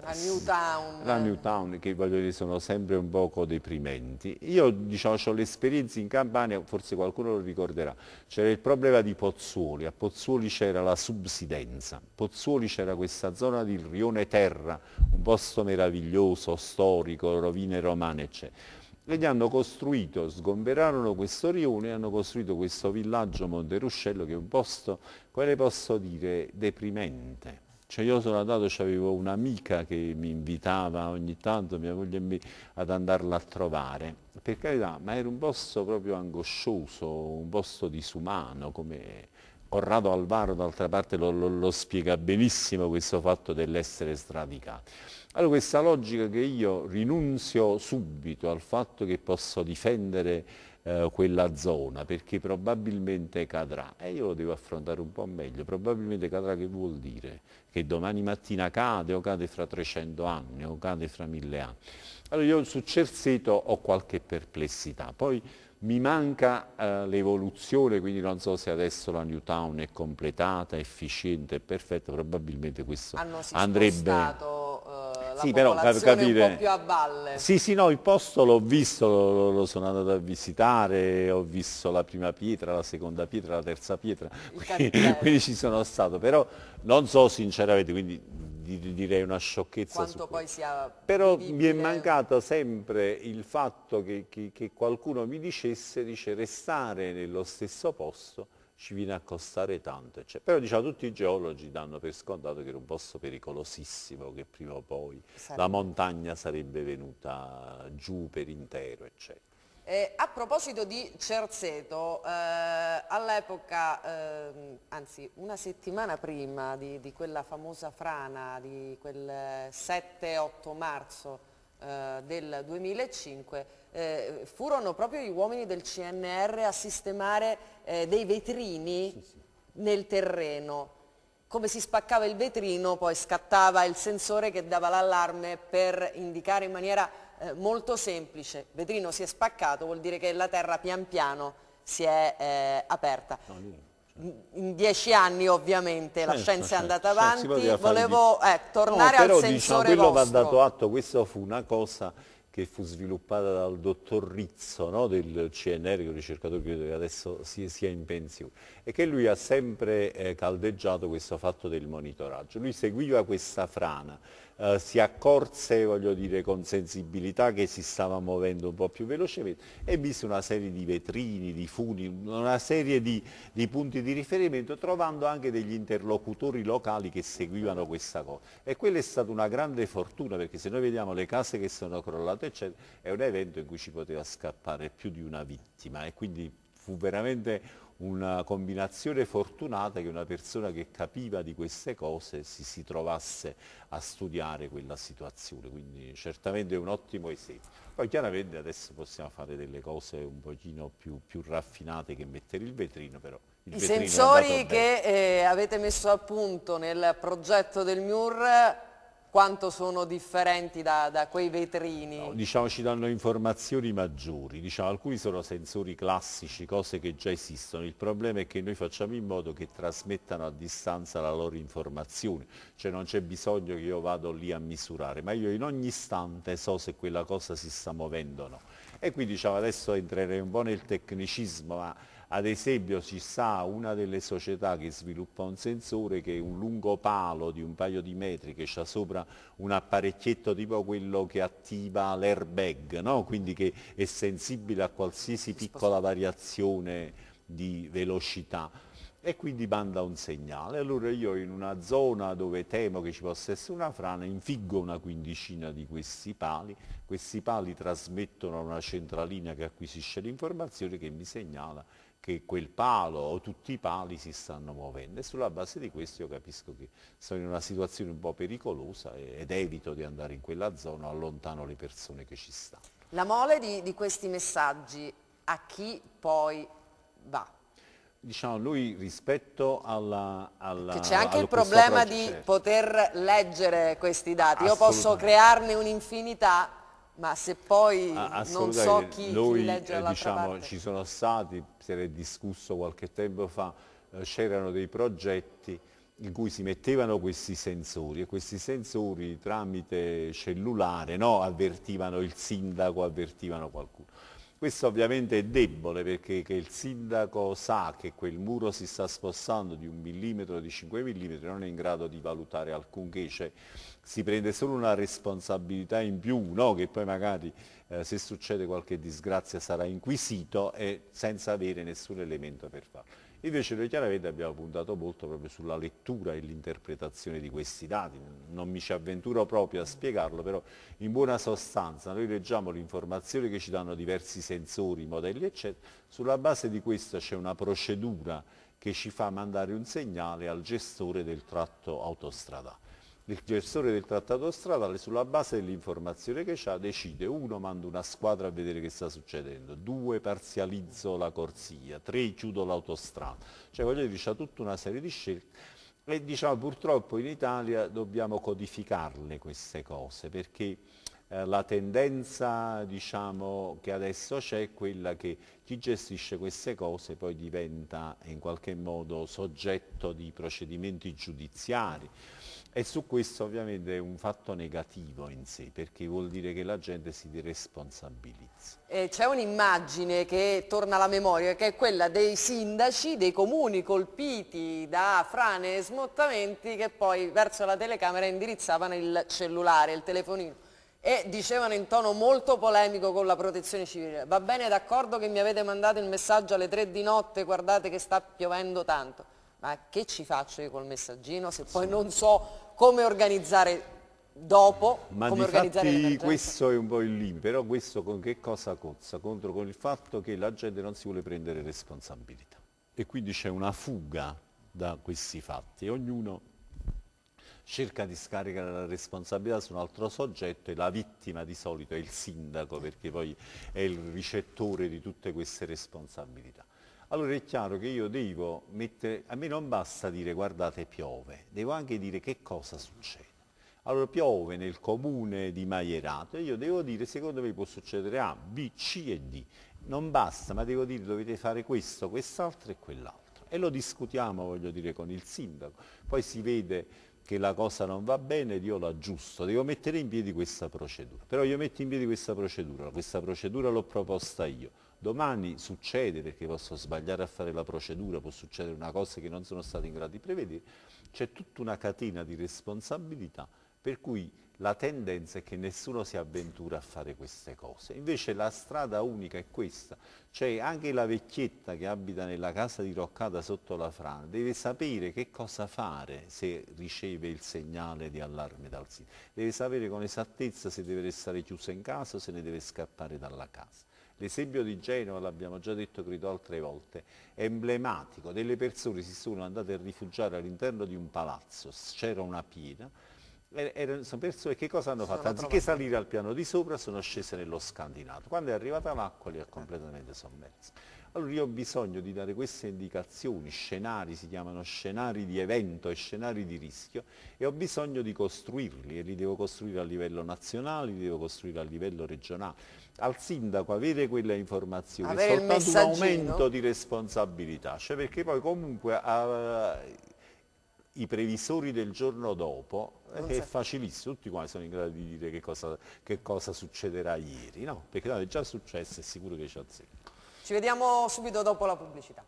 A: la New Town. La New
B: Town, che voglio dire sono sempre un poco deprimenti. Io diciamo, ho l'esperienza in Campania, forse qualcuno lo ricorderà, c'era il problema di Pozzuoli, a Pozzuoli c'era la subsidenza, Pozzuoli c'era questa zona del rione Terra, un posto meraviglioso, storico, rovine romane, eccetera e gli hanno costruito, sgomberarono questo rione e hanno costruito questo villaggio Monteruscello che è un posto, come posso dire, deprimente cioè io sono andato, avevo un'amica che mi invitava ogni tanto, mia moglie mi, ad andarla a trovare. Per carità, ma era un posto proprio angoscioso, un posto disumano, come Corrado Alvaro d'altra parte lo, lo, lo spiega benissimo questo fatto dell'essere sradicati. Allora questa logica che io rinunzio subito al fatto che posso difendere eh, quella zona perché probabilmente cadrà e io lo devo affrontare un po' meglio, probabilmente cadrà che vuol dire? Che domani mattina cade o cade fra 300 anni o cade fra 1000 anni. Allora io su Cerseto ho qualche perplessità, poi mi manca eh, l'evoluzione, quindi non so se adesso la New Town è completata, efficiente, perfetta, probabilmente questo andrebbe... Spostato
A: la sì, però, capire... un po' più a valle. Sì,
B: sì, no, il posto l'ho visto, lo, sono andato a visitare, ho visto la prima pietra, la seconda pietra, la terza pietra, quindi, <laughs> quindi, ci sono stato, però non so sinceramente, quindi direi una sciocchezza. Quanto poi sia Però vivibile. mi è mancato sempre il fatto che, che, che qualcuno mi dicesse, dice, restare nello stesso posto ci viene a costare tanto, eccetera. però diciamo tutti i geologi danno per scontato che era un posto pericolosissimo, che prima o poi sarebbe. la montagna sarebbe venuta giù per intero, eccetera.
A: Eh, a proposito di Cerzeto, eh, all'epoca, eh, anzi una settimana prima di, di, quella famosa frana, di quel 7-8 marzo eh, del 2005, eh, furono proprio gli uomini del CNR a sistemare eh, dei vetrini sì, sì. nel terreno. Come si spaccava il vetrino, poi scattava il sensore che dava l'allarme per indicare in maniera eh, molto semplice. Vetrino si è spaccato, vuol dire che la terra pian piano si è eh, aperta. No, lì cioè. in dieci anni ovviamente la certo, scienza è certo. andata certo, avanti, volevo eh, tornare no, però, al sensore diciamo, quello vostro. va dato
B: atto, questa fu una cosa che fu sviluppata dal dottor Rizzo no, del CNR, un ricercatore che adesso sia, sia in pensione, e che lui ha sempre eh, caldeggiato questo fatto del monitoraggio. Lui seguiva questa frana eh, si accorse dire, con sensibilità che si stava muovendo un po' più velocemente e visse una serie di vetrini, di funi, una serie di, di punti di riferimento trovando anche degli interlocutori locali che seguivano questa cosa. E quella è stata una grande fortuna perché se noi vediamo le case che sono crollate eccetera, è un evento in cui ci poteva scappare più di una vittima e quindi fu veramente una combinazione fortunata che una persona che capiva di queste cose si, si trovasse a studiare quella situazione, quindi certamente è un ottimo esempio. Poi chiaramente adesso possiamo fare delle cose un pochino più, più raffinate che mettere il vetrino, però il I sensori che
A: eh, avete messo a punto nel progetto del MUR quanto sono differenti da, da quei vetrini? No,
B: diciamo ci danno informazioni maggiori, diciamo, alcuni sono sensori classici, cose che già esistono, il problema è che noi facciamo in modo che trasmettano a distanza la loro informazione, cioè non c'è bisogno che io vado lì a misurare, ma io in ogni istante so se quella cosa si sta muovendo o no. E qui diciamo adesso entrerei un po' nel tecnicismo, ma ad esempio ci sta una delle società che sviluppa un sensore che è un lungo palo di un paio di metri che c'ha sopra un apparecchietto tipo quello che attiva l'airbag, no? quindi che è sensibile a qualsiasi piccola variazione di velocità e quindi manda un segnale. Allora io in una zona dove temo che ci possa essere una frana infiggo una quindicina di questi pali, questi pali trasmettono a una centralina che acquisisce l'informazione che mi segnala che quel palo o tutti i pali si stanno muovendo e sulla base di questo io capisco che sono in una situazione un po' pericolosa ed evito di andare in quella zona, allontano le persone che ci stanno.
A: La mole di, di questi messaggi a chi poi va?
B: diciamo, lui rispetto alla... alla c'è anche il problema di
A: poter leggere questi dati. Io posso crearne un'infinità ma se poi ah, non so chi, Noi, chi eh, legge dall'altra
B: diciamo, parte. Ci sono stati, se ne è discusso qualche tempo fa, eh, c'erano dei progetti in cui si mettevano questi sensori e questi sensori tramite cellulare no, avvertivano il sindaco, avvertivano qualcuno. Questo ovviamente è debole perché il sindaco sa che quel muro si sta spostando di un millimetro di 5 millimetri non è in grado di valutare alcunché, cioè si prende solo una responsabilità in più, no? che poi magari eh, se succede qualche disgrazia sarà inquisito e senza avere nessun elemento per farlo. Invece noi chiaramente abbiamo puntato molto proprio sulla lettura e l'interpretazione di questi dati, non mi ci avventuro proprio a spiegarlo, però in buona sostanza noi leggiamo l'informazione che ci danno diversi sensori, modelli eccetera, sulla base di questo c'è una procedura che ci fa mandare un segnale al gestore del tratto autostradale il gestore del trattato stradale sulla base dell'informazione che ha decide uno mando una squadra a vedere che sta succedendo due parzializzo la corsia tre chiudo l'autostrada cioè voglio dire c'è tutta una serie di scelte e diciamo purtroppo in Italia dobbiamo codificarle queste cose perché eh, la tendenza diciamo, che adesso c'è è quella che chi gestisce queste cose poi diventa in qualche modo soggetto di procedimenti giudiziari e su questo ovviamente è un fatto negativo in sé, perché vuol dire che la gente si deresponsabilizza.
A: Eh, c'è un'immagine che torna alla memoria, che è quella dei sindaci, dei comuni colpiti da frane e smottamenti che poi verso la telecamera indirizzavano il cellulare, il telefonino e dicevano in tono molto polemico con la protezione civile va bene d'accordo che mi avete mandato il messaggio alle tre di notte guardate che sta piovendo tanto ma che ci faccio io col messaggino se poi sì. non so come organizzare dopo, ma come organizzare l'emergenza?
B: questo è un po' il limite, però questo con che cosa cozza? Contro con il fatto che la gente non si vuole prendere responsabilità e quindi c'è una fuga da questi fatti e ognuno cerca di scaricare la responsabilità su un altro soggetto e la vittima di solito è il sindaco perché poi è il ricettore di tutte queste responsabilità. Allora è chiaro che io devo mettere, a me non basta dire guardate piove, devo anche dire che cosa succede. Allora piove nel comune di Maierato e io devo dire secondo me può succedere A, B, C e D. Non basta, ma devo dire dovete fare questo, quest'altro e quell'altro. E lo discutiamo, voglio dire, con il sindaco. Poi si vede che la cosa non va bene ed io lo aggiusto. Devo mettere in piedi questa procedura. Però io metto in piedi questa procedura, questa procedura l'ho proposta io domani succede, perché posso sbagliare a fare la procedura, può succedere una cosa che non sono stato in grado di prevedere, c'è tutta una catena di responsabilità per cui la tendenza è che nessuno si avventura a fare queste cose. Invece la strada unica è questa, cioè anche la vecchietta che abita nella casa diroccata sotto la frana deve sapere che cosa fare se riceve il segnale di allarme dal sito, deve sapere con esattezza se deve restare chiusa in casa o se ne deve scappare dalla casa. L'esempio di Genova, l'abbiamo già detto credo altre volte, è emblematico. Delle persone si sono andate a rifugiare all'interno di un palazzo, c'era una piena, sono persone che cosa hanno fatto? Anziché salire al piano di sopra sono scese nello scandinato. Quando è arrivata l'acqua li ha completamente sommersi. Allora io ho bisogno di dare queste indicazioni, scenari, si chiamano scenari di evento e scenari di rischio e ho bisogno di costruirli e li devo costruire a livello nazionale, li devo costruire a livello regionale al sindaco avere quella informazione, avere soltanto un aumento di responsabilità, cioè perché poi comunque uh, i previsori del giorno dopo non è so. facilissimo, tutti quanti sono in grado di dire che cosa, che cosa succederà ieri, no? Perché no, è già successo, è sicuro che ci azzecca.
A: Ci vediamo subito dopo la pubblicità.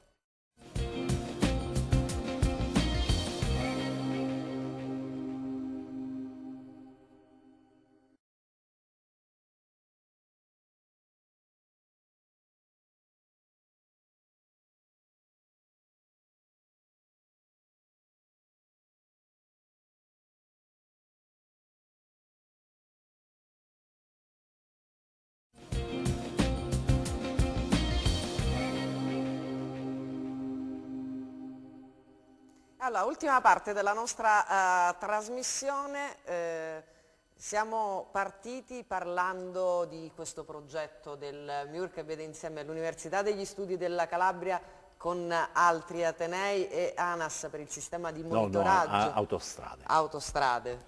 A: Allora, ultima parte della nostra uh, trasmissione. Eh, siamo partiti parlando di questo progetto del MIUR che vede insieme l'Università degli Studi della Calabria con altri Atenei e ANAS per il sistema di monitoraggio. No, no,
B: autostrade.
A: Autostrade,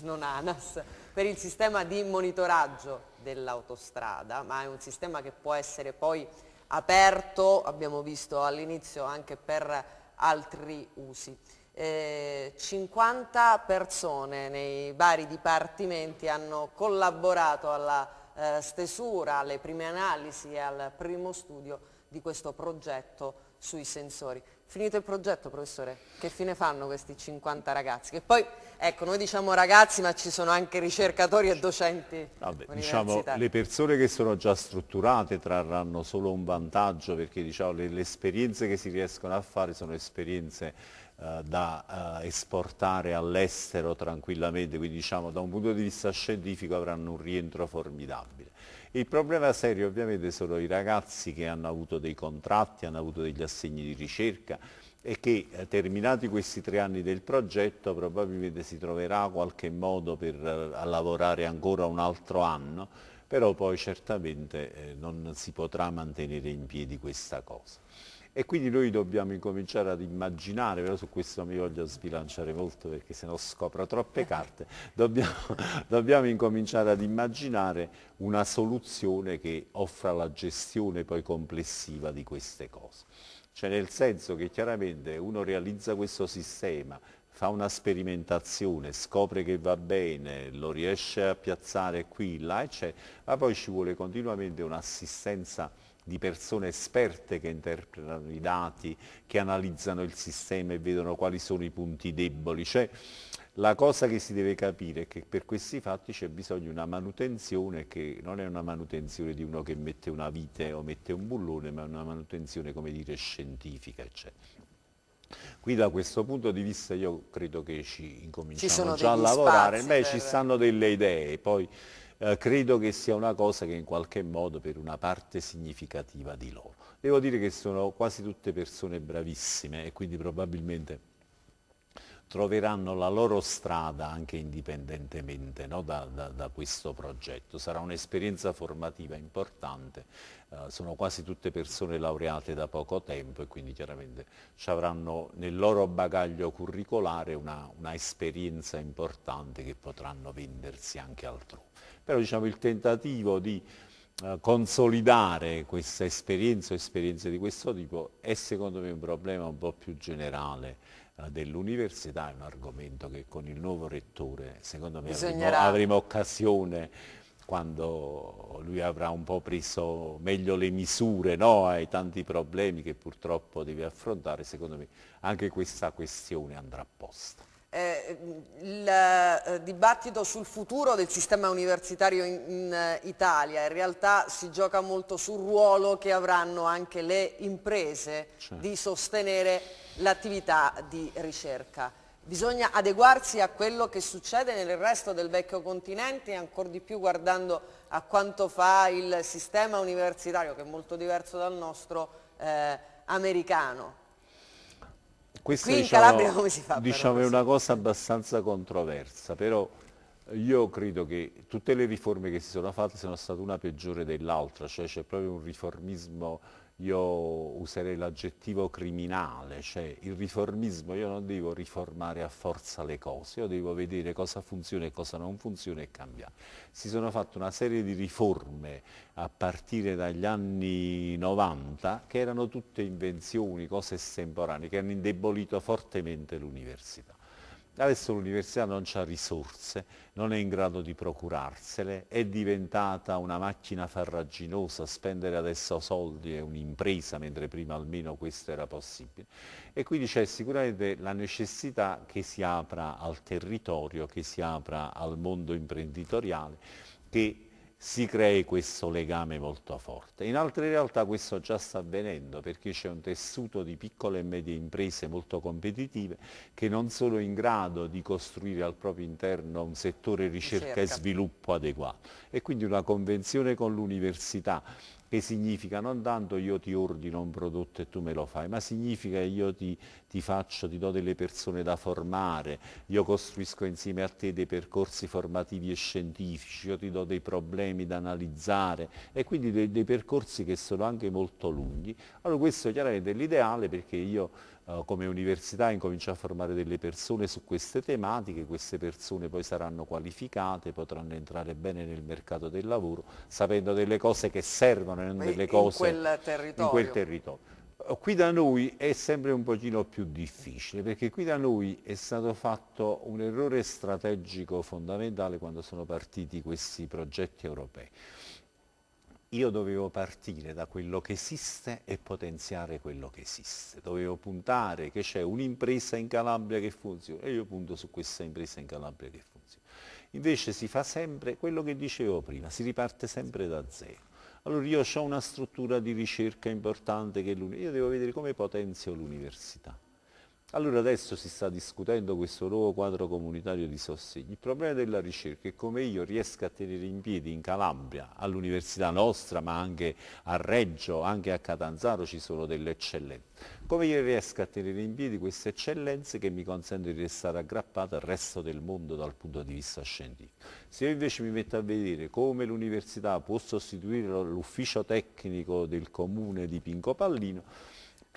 A: non ANAS. Per il sistema di monitoraggio dell'autostrada, ma è un sistema che può essere poi aperto, abbiamo visto all'inizio, anche per altri usi. Eh, 50 persone nei vari dipartimenti hanno collaborato alla eh, stesura, alle prime analisi e al primo studio di questo progetto sui sensori. Finito il progetto, professore, che fine fanno questi 50 ragazzi? Che poi, ecco, noi diciamo ragazzi, ma ci sono anche ricercatori e docenti
B: Vabbè, diciamo, le persone che sono già strutturate trarranno solo un vantaggio perché diciamo, le, le esperienze che si riescono a fare sono esperienze eh, da eh, esportare all'estero tranquillamente, quindi diciamo da un punto di vista scientifico avranno un rientro formidabile. Il problema serio ovviamente sono i ragazzi che hanno avuto dei contratti, hanno avuto degli assegni di ricerca e che eh, terminati questi tre anni del progetto probabilmente si troverà qualche modo per eh, lavorare ancora un altro anno, però poi certamente eh, non si potrà mantenere in piedi questa cosa. E quindi noi dobbiamo incominciare ad immaginare, però su questo mi voglio sbilanciare molto perché se no scopro troppe ecco. carte, dobbiamo, <laughs> dobbiamo incominciare ad immaginare una soluzione che offra la gestione poi complessiva di queste cose. Cioè nel senso che chiaramente uno realizza questo sistema, fa una sperimentazione, scopre che va bene, lo riesce a piazzare qui, là, eccetera, ma poi ci vuole continuamente un'assistenza di persone esperte che interpretano i dati, che analizzano il sistema e vedono quali sono i punti deboli. Cioè, la cosa che si deve capire è che per questi fatti c'è bisogno di una manutenzione che non è una manutenzione di uno che mette una vite o mette un bullone, ma una manutenzione, come dire, scientifica, eccetera. Cioè. Qui da questo punto di vista io credo che ci incominciamo ci già a lavorare, Beh, per... ci stanno delle idee, poi eh, credo che sia una cosa che in qualche modo per una parte significativa di loro. Devo dire che sono quasi tutte persone bravissime e quindi probabilmente troveranno la loro strada anche indipendentemente no, da, da, da, questo progetto. Sarà un'esperienza formativa importante, uh, sono quasi tutte persone laureate da poco tempo e quindi chiaramente ci avranno nel loro bagaglio curricolare una, una esperienza importante che potranno vendersi anche altrove però diciamo, il tentativo di eh, consolidare questa esperienza o esperienze di questo tipo è secondo me un problema un po' più generale eh, dell'università, è un argomento che con il nuovo rettore secondo me avremo, avremo occasione quando lui avrà un po' preso meglio le misure no, ai tanti problemi che purtroppo deve affrontare, secondo me anche questa questione andrà posta. Eh,
A: il eh, dibattito sul futuro del sistema universitario in, in eh, Italia in realtà si gioca molto sul ruolo che avranno anche le imprese cioè. di sostenere l'attività di ricerca. Bisogna adeguarsi a quello che succede nel resto del vecchio continente e ancora di più guardando a quanto fa il sistema universitario, che è molto diverso dal nostro eh, americano.
B: Questa Qui in diciamo, Calabria come si fa? Diciamo, è una cosa abbastanza controversa, però io credo che tutte le riforme che si sono fatte siano state una peggiore dell'altra, cioè c'è proprio un riformismo io userei l'aggettivo criminale, cioè il riformismo, io non devo riformare a forza le cose, io devo vedere cosa funziona e cosa non funziona e cambiare. Si sono fatte una serie di riforme a partire dagli anni 90 che erano tutte invenzioni, cose estemporanee, che hanno indebolito fortemente l'università. Adesso l'università non ha risorse, non è in grado di procurarsele, è diventata una macchina farraginosa, spendere adesso soldi è un'impresa, mentre prima almeno questo era possibile. E quindi c'è sicuramente la necessità che si apra al territorio, che si apra al mondo imprenditoriale, che si crei questo legame molto forte. In altre realtà questo già sta avvenendo perché c'è un tessuto di piccole e medie imprese molto competitive che non sono in grado di costruire al proprio interno un settore ricerca, ricerca. e sviluppo adeguato. E quindi una convenzione con l'università che significa non tanto io ti ordino un prodotto e tu me lo fai, ma significa io ti, ti faccio, ti do delle persone da formare, io costruisco insieme a te dei percorsi formativi e scientifici, io ti do dei problemi da analizzare e quindi dei, dei percorsi che sono anche molto lunghi. Allora questo chiaramente è l'ideale perché io eh, come università incomincia a formare delle persone su queste tematiche, queste persone poi saranno qualificate, potranno entrare bene nel mercato del lavoro, sapendo delle cose che servono e non delle cose in quel, in quel territorio. Qui da noi è sempre un pochino più difficile perché qui da noi è stato fatto un errore strategico fondamentale quando sono partiti questi progetti europei io dovevo partire da quello che esiste e potenziare quello che esiste. Dovevo puntare che c'è un'impresa in Calabria che funziona e io punto su questa impresa in Calabria che funziona. Invece si fa sempre quello che dicevo prima, si riparte sempre da zero. Allora io ho una struttura di ricerca importante che è l'università, io devo vedere come potenzio l'università. Allora adesso si sta discutendo questo nuovo quadro comunitario di sostegno. Il problema della ricerca è come io riesco a tenere in piedi in Calabria, all'università nostra, ma anche a Reggio, anche a Catanzaro ci sono delle eccellenze. Come io riesco a tenere in piedi queste eccellenze che mi consentono di restare aggrappata al resto del mondo dal punto di vista scientifico. Se io invece mi metto a vedere come l'università può sostituire l'ufficio tecnico del comune di Pinco Pallino,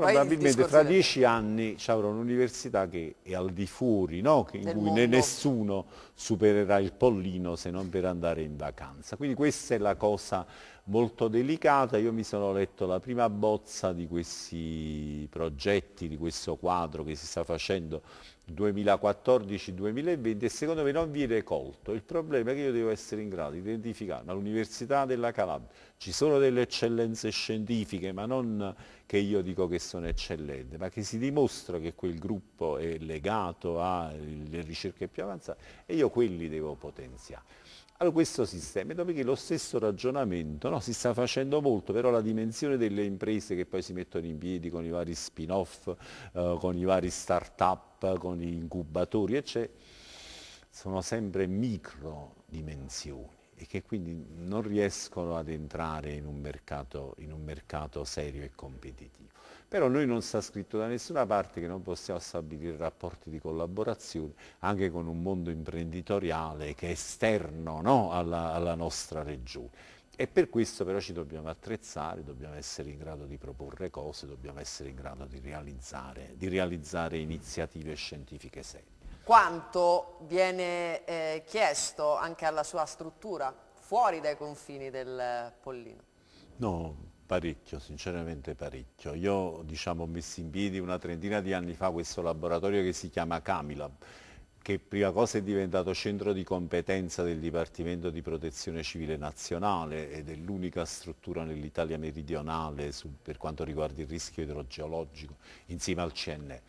A: Probabilmente tra dieci
B: anni ci avrà un'università che è al di fuori, no? in Del cui nessuno supererà il pollino se non per andare in vacanza. Quindi questa è la cosa molto delicata. Io mi sono letto la prima bozza di questi progetti, di questo quadro che si sta facendo 2014-2020 e secondo me non viene colto. Il problema è che io devo essere in grado di identificare all'Università della Calabria ci sono delle eccellenze scientifiche, ma non che io dico che sono eccellenti, ma che si dimostra che quel gruppo è legato alle ricerche più avanzate e io quelli devo potenziare. Allora questo sistema, dopo che lo stesso ragionamento no? si sta facendo molto, però la dimensione delle imprese che poi si mettono in piedi con i vari spin-off, eh, con i vari start-up, con gli incubatori, eccetera, sono sempre micro dimensioni e che quindi non riescono ad entrare in un mercato, in un mercato serio e competitivo però noi non sta scritto da nessuna parte che non possiamo stabilire rapporti di collaborazione anche con un mondo imprenditoriale che è esterno no, alla, alla nostra regione. E per questo però ci dobbiamo attrezzare, dobbiamo essere in grado di proporre cose, dobbiamo essere in grado di realizzare, di realizzare iniziative scientifiche serie.
A: Quanto viene eh, chiesto anche alla sua struttura fuori dai confini del Pollino?
B: No, Parecchio, sinceramente parecchio. Io diciamo, ho messo in piedi una trentina di anni fa questo laboratorio che si chiama Camilab, che prima cosa è diventato centro di competenza del Dipartimento di Protezione Civile Nazionale ed è l'unica struttura nell'Italia meridionale su, per quanto riguarda il rischio idrogeologico, insieme al CNE.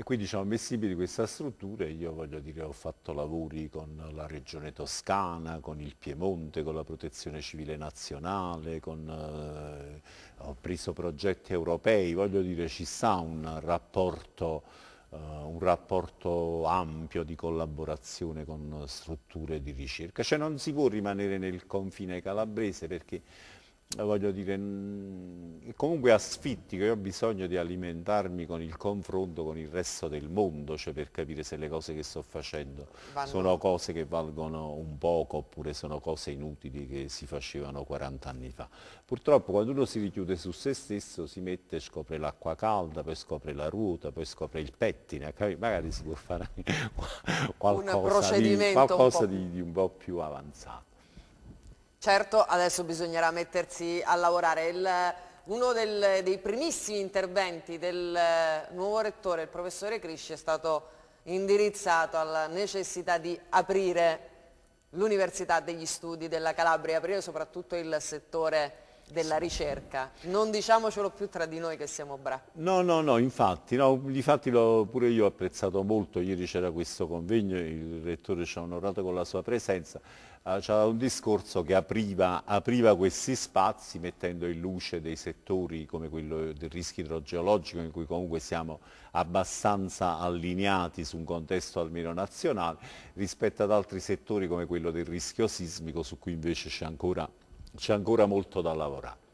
B: E quindi siamo ammissibili questa struttura e io voglio dire ho fatto lavori con la regione toscana, con il Piemonte, con la protezione civile nazionale, con, eh, ho preso progetti europei, voglio dire ci sta un rapporto, eh, un rapporto ampio di collaborazione con strutture di ricerca, cioè non si può rimanere nel confine calabrese perché eh, voglio dire, mm, comunque asfittico, io ho bisogno di alimentarmi con il confronto con il resto del mondo, cioè per capire se le cose che sto facendo Vanno. sono cose che valgono un poco oppure sono cose inutili che si facevano 40 anni fa. Purtroppo quando uno si richiude su se stesso si mette, scopre l'acqua calda, poi scopre la ruota, poi scopre il pettine, magari si può fare <laughs> qualcosa, di, qualcosa un di, di un po' più avanzato. Certo,
A: adesso bisognerà mettersi a lavorare. Il, uno del, dei primissimi interventi del eh, nuovo rettore, il professore Crisci, è stato indirizzato alla necessità di aprire l'Università degli Studi della Calabria, aprire soprattutto il settore della ricerca. Non diciamocelo più tra di noi che siamo bravi.
B: No, no, no, infatti, no, infatti pure io apprezzato molto, ieri c'era questo convegno, il rettore ci ha onorato con la sua presenza Ah, c'era un discorso che apriva, apriva, questi spazi mettendo in luce dei settori come quello del rischio idrogeologico in cui comunque siamo abbastanza allineati su un contesto almeno nazionale rispetto ad altri settori come quello del rischio sismico su cui invece c'è ancora, ancora molto da lavorare.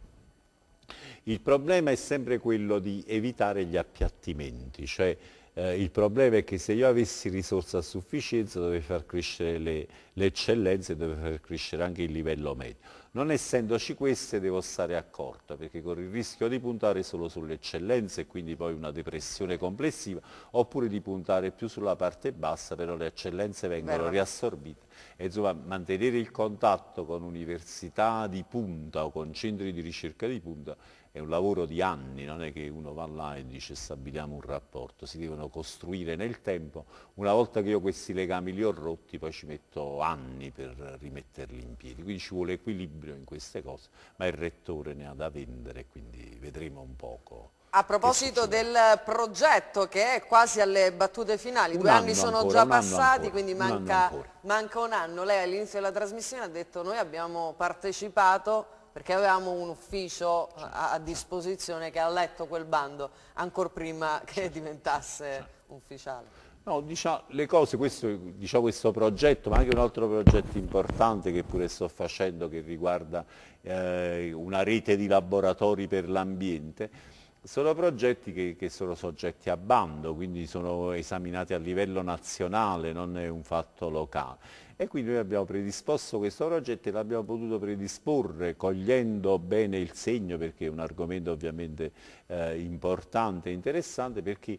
B: Il problema è sempre quello di evitare gli appiattimenti, cioè eh, il problema è che se io avessi risorse a sufficienza dovrei far crescere le, le eccellenze e dovrei far crescere anche il livello medio. Non essendoci queste devo stare accorta perché con il rischio di puntare solo sulle eccellenze e quindi poi una depressione complessiva oppure di puntare più sulla parte bassa però le eccellenze vengono Vero. riassorbite. E, insomma mantenere il contatto con università di punta o con centri di ricerca di punta è un lavoro di anni, non è che uno va là e dice stabiliamo un rapporto, si devono costruire nel tempo, una volta che io questi legami li ho rotti poi ci metto anni per rimetterli in piedi, quindi ci vuole equilibrio in queste cose, ma il rettore ne ha da vendere, quindi vedremo un poco. A
A: proposito del progetto che è quasi alle battute finali, un due anni sono ancora, già passati, ancora, quindi manca un, manca un anno. Lei all'inizio della trasmissione ha detto noi abbiamo partecipato perché avevamo un ufficio a, a disposizione che ha letto quel bando ancora prima che certo. diventasse certo. ufficiale.
B: No, diciamo, cose, questo, diciamo, questo, progetto, ma anche un altro progetto importante che pure sto facendo che riguarda eh, una rete di laboratori per l'ambiente, sono progetti che, che, sono soggetti a bando, quindi sono esaminati a livello nazionale, non è un fatto locale e quindi noi abbiamo predisposto questo progetto e l'abbiamo potuto predisporre cogliendo bene il segno perché è un argomento ovviamente eh, importante e interessante perché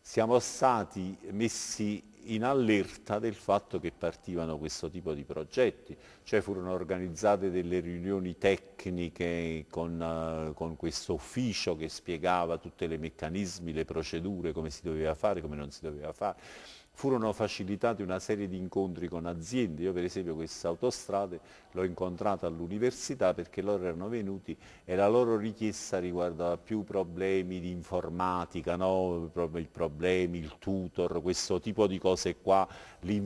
B: siamo stati messi in allerta del fatto che partivano questo tipo di progetti, cioè furono organizzate delle riunioni tecniche con, uh, con questo ufficio che spiegava tutti i meccanismi, le procedure, come si doveva fare, come non si doveva fare furono facilitati una serie di incontri con aziende, io per esempio queste autostrade l'ho incontrata all'università perché loro erano venuti e la loro richiesta riguardava più problemi di informatica, no? i problemi, il tutor, questo tipo di cose qua,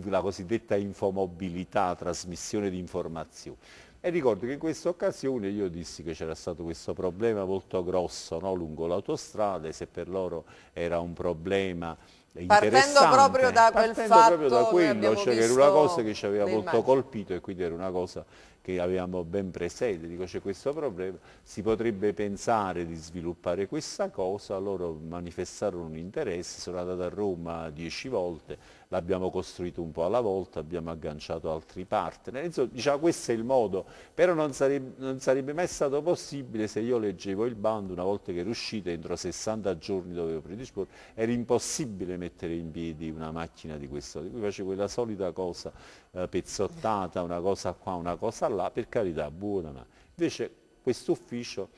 B: la cosiddetta infomobilità, trasmissione di informazioni. E ricordo che in questa occasione io dissi che c'era stato questo problema molto grosso no? lungo l'autostrada, e se per loro era un problema Partendo proprio da quel Partendo fatto proprio da quello, c'era cioè una cosa che ci aveva molto colpito e quindi era una cosa che avevamo ben presente, dico c'è questo problema, si potrebbe pensare di sviluppare questa cosa, loro manifestarono un interesse, sono andato a Roma dieci volte, l'abbiamo costruito un po' alla volta, abbiamo agganciato altri partner, insomma diciamo, questo è il modo, però non sarebbe, non sarebbe mai stato possibile se io leggevo il bando una volta che era uscito, entro 60 giorni dovevo predisporre, era impossibile mettere in piedi una macchina di questo, di cui facevo quella solita cosa eh, pezzottata, una cosa qua, una cosa là, per carità, buona. Ma. Invece questo ufficio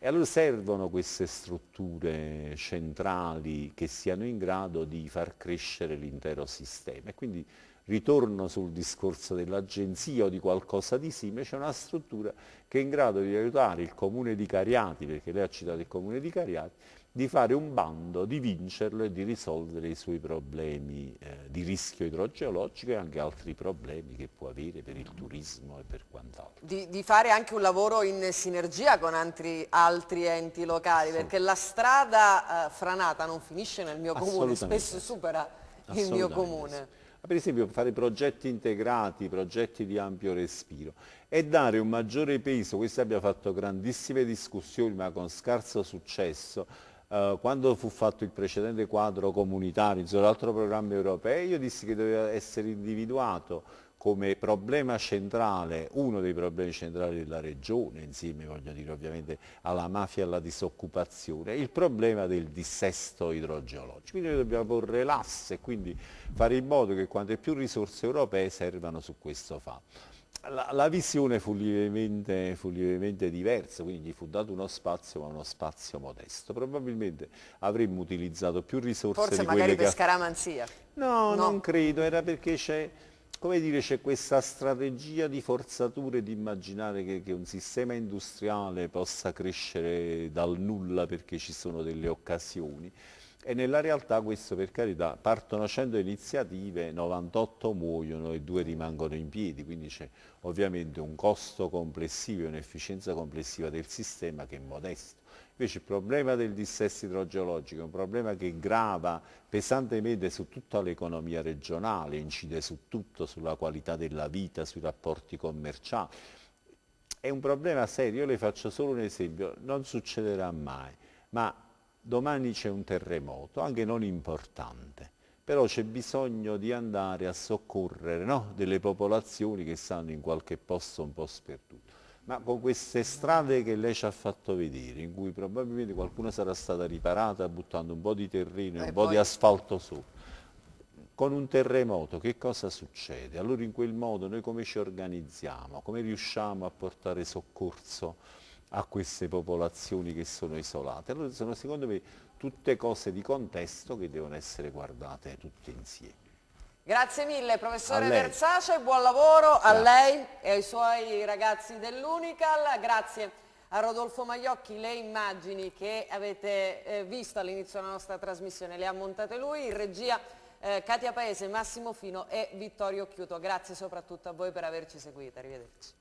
B: e allora servono queste strutture centrali che siano in grado di far crescere l'intero sistema. E quindi ritorno sul discorso dell'agenzia o di qualcosa di simile, c'è una struttura che è in grado di aiutare il comune di Cariati, perché lei ha citato il comune di Cariati, di fare un bando, di vincerlo e di risolvere i suoi problemi eh, di rischio idrogeologico e anche altri problemi che può avere per il turismo e per quant'altro. Di, di,
A: fare anche un lavoro in sinergia con altri, altri enti locali, sì. perché la strada eh, franata non finisce nel mio comune, spesso supera il mio comune.
B: per esempio fare progetti integrati, progetti di ampio respiro e dare un maggiore peso, questo abbiamo fatto grandissime discussioni ma con scarso successo, eh, quando fu fatto il precedente quadro comunitario l'altro programma europeo, io dissi che doveva essere individuato come problema centrale, uno dei problemi centrali della regione, insieme voglio dire ovviamente alla mafia e alla disoccupazione, il problema del dissesto idrogeologico. Quindi noi dobbiamo porre l'asse e quindi fare in modo che quante più risorse europee servano su questo fatto la, la, visione fu lievemente, fu lievemente, diversa, quindi gli fu dato uno spazio, ma uno spazio modesto. Probabilmente avremmo utilizzato più risorse Forse magari per
A: scaramanzia. No, no, non
B: credo, era perché c'è come dire, c'è questa strategia di forzature di immaginare che, che, un sistema industriale possa crescere dal nulla perché ci sono delle occasioni. E nella realtà questo per carità, partono 100 iniziative, 98 muoiono e 2 rimangono in piedi, quindi c'è ovviamente un costo complessivo e un'efficienza complessiva del sistema che è modesto. Invece il problema del dissesto idrogeologico è un problema che grava pesantemente su tutta l'economia regionale, incide su tutto, sulla qualità della vita, sui rapporti commerciali. È un problema serio, io le faccio solo un esempio, non succederà mai, ma domani c'è un terremoto, anche non importante, però c'è bisogno di andare a soccorrere no? delle popolazioni che stanno in qualche posto un po' sperduto. Ma con queste strade che lei ci ha fatto vedere, in cui probabilmente qualcuna sarà stata riparata buttando un po' di terreno e un po' di asfalto sopra, con un terremoto che cosa succede? Allora in quel modo noi come ci organizziamo? Come riusciamo a portare soccorso? a queste popolazioni che sono isolate. Allora sono secondo me tutte cose di contesto che devono essere guardate tutte insieme.
A: Grazie mille professore Versace, buon lavoro Grazie. a lei e ai suoi ragazzi dell'Unical. Grazie a Rodolfo Magliocchi le immagini che avete eh, visto all'inizio della nostra trasmissione, le ha montate lui, in regia eh, Katia Paese, Massimo Fino e Vittorio Chiuto. Grazie soprattutto a voi per averci seguito, arrivederci.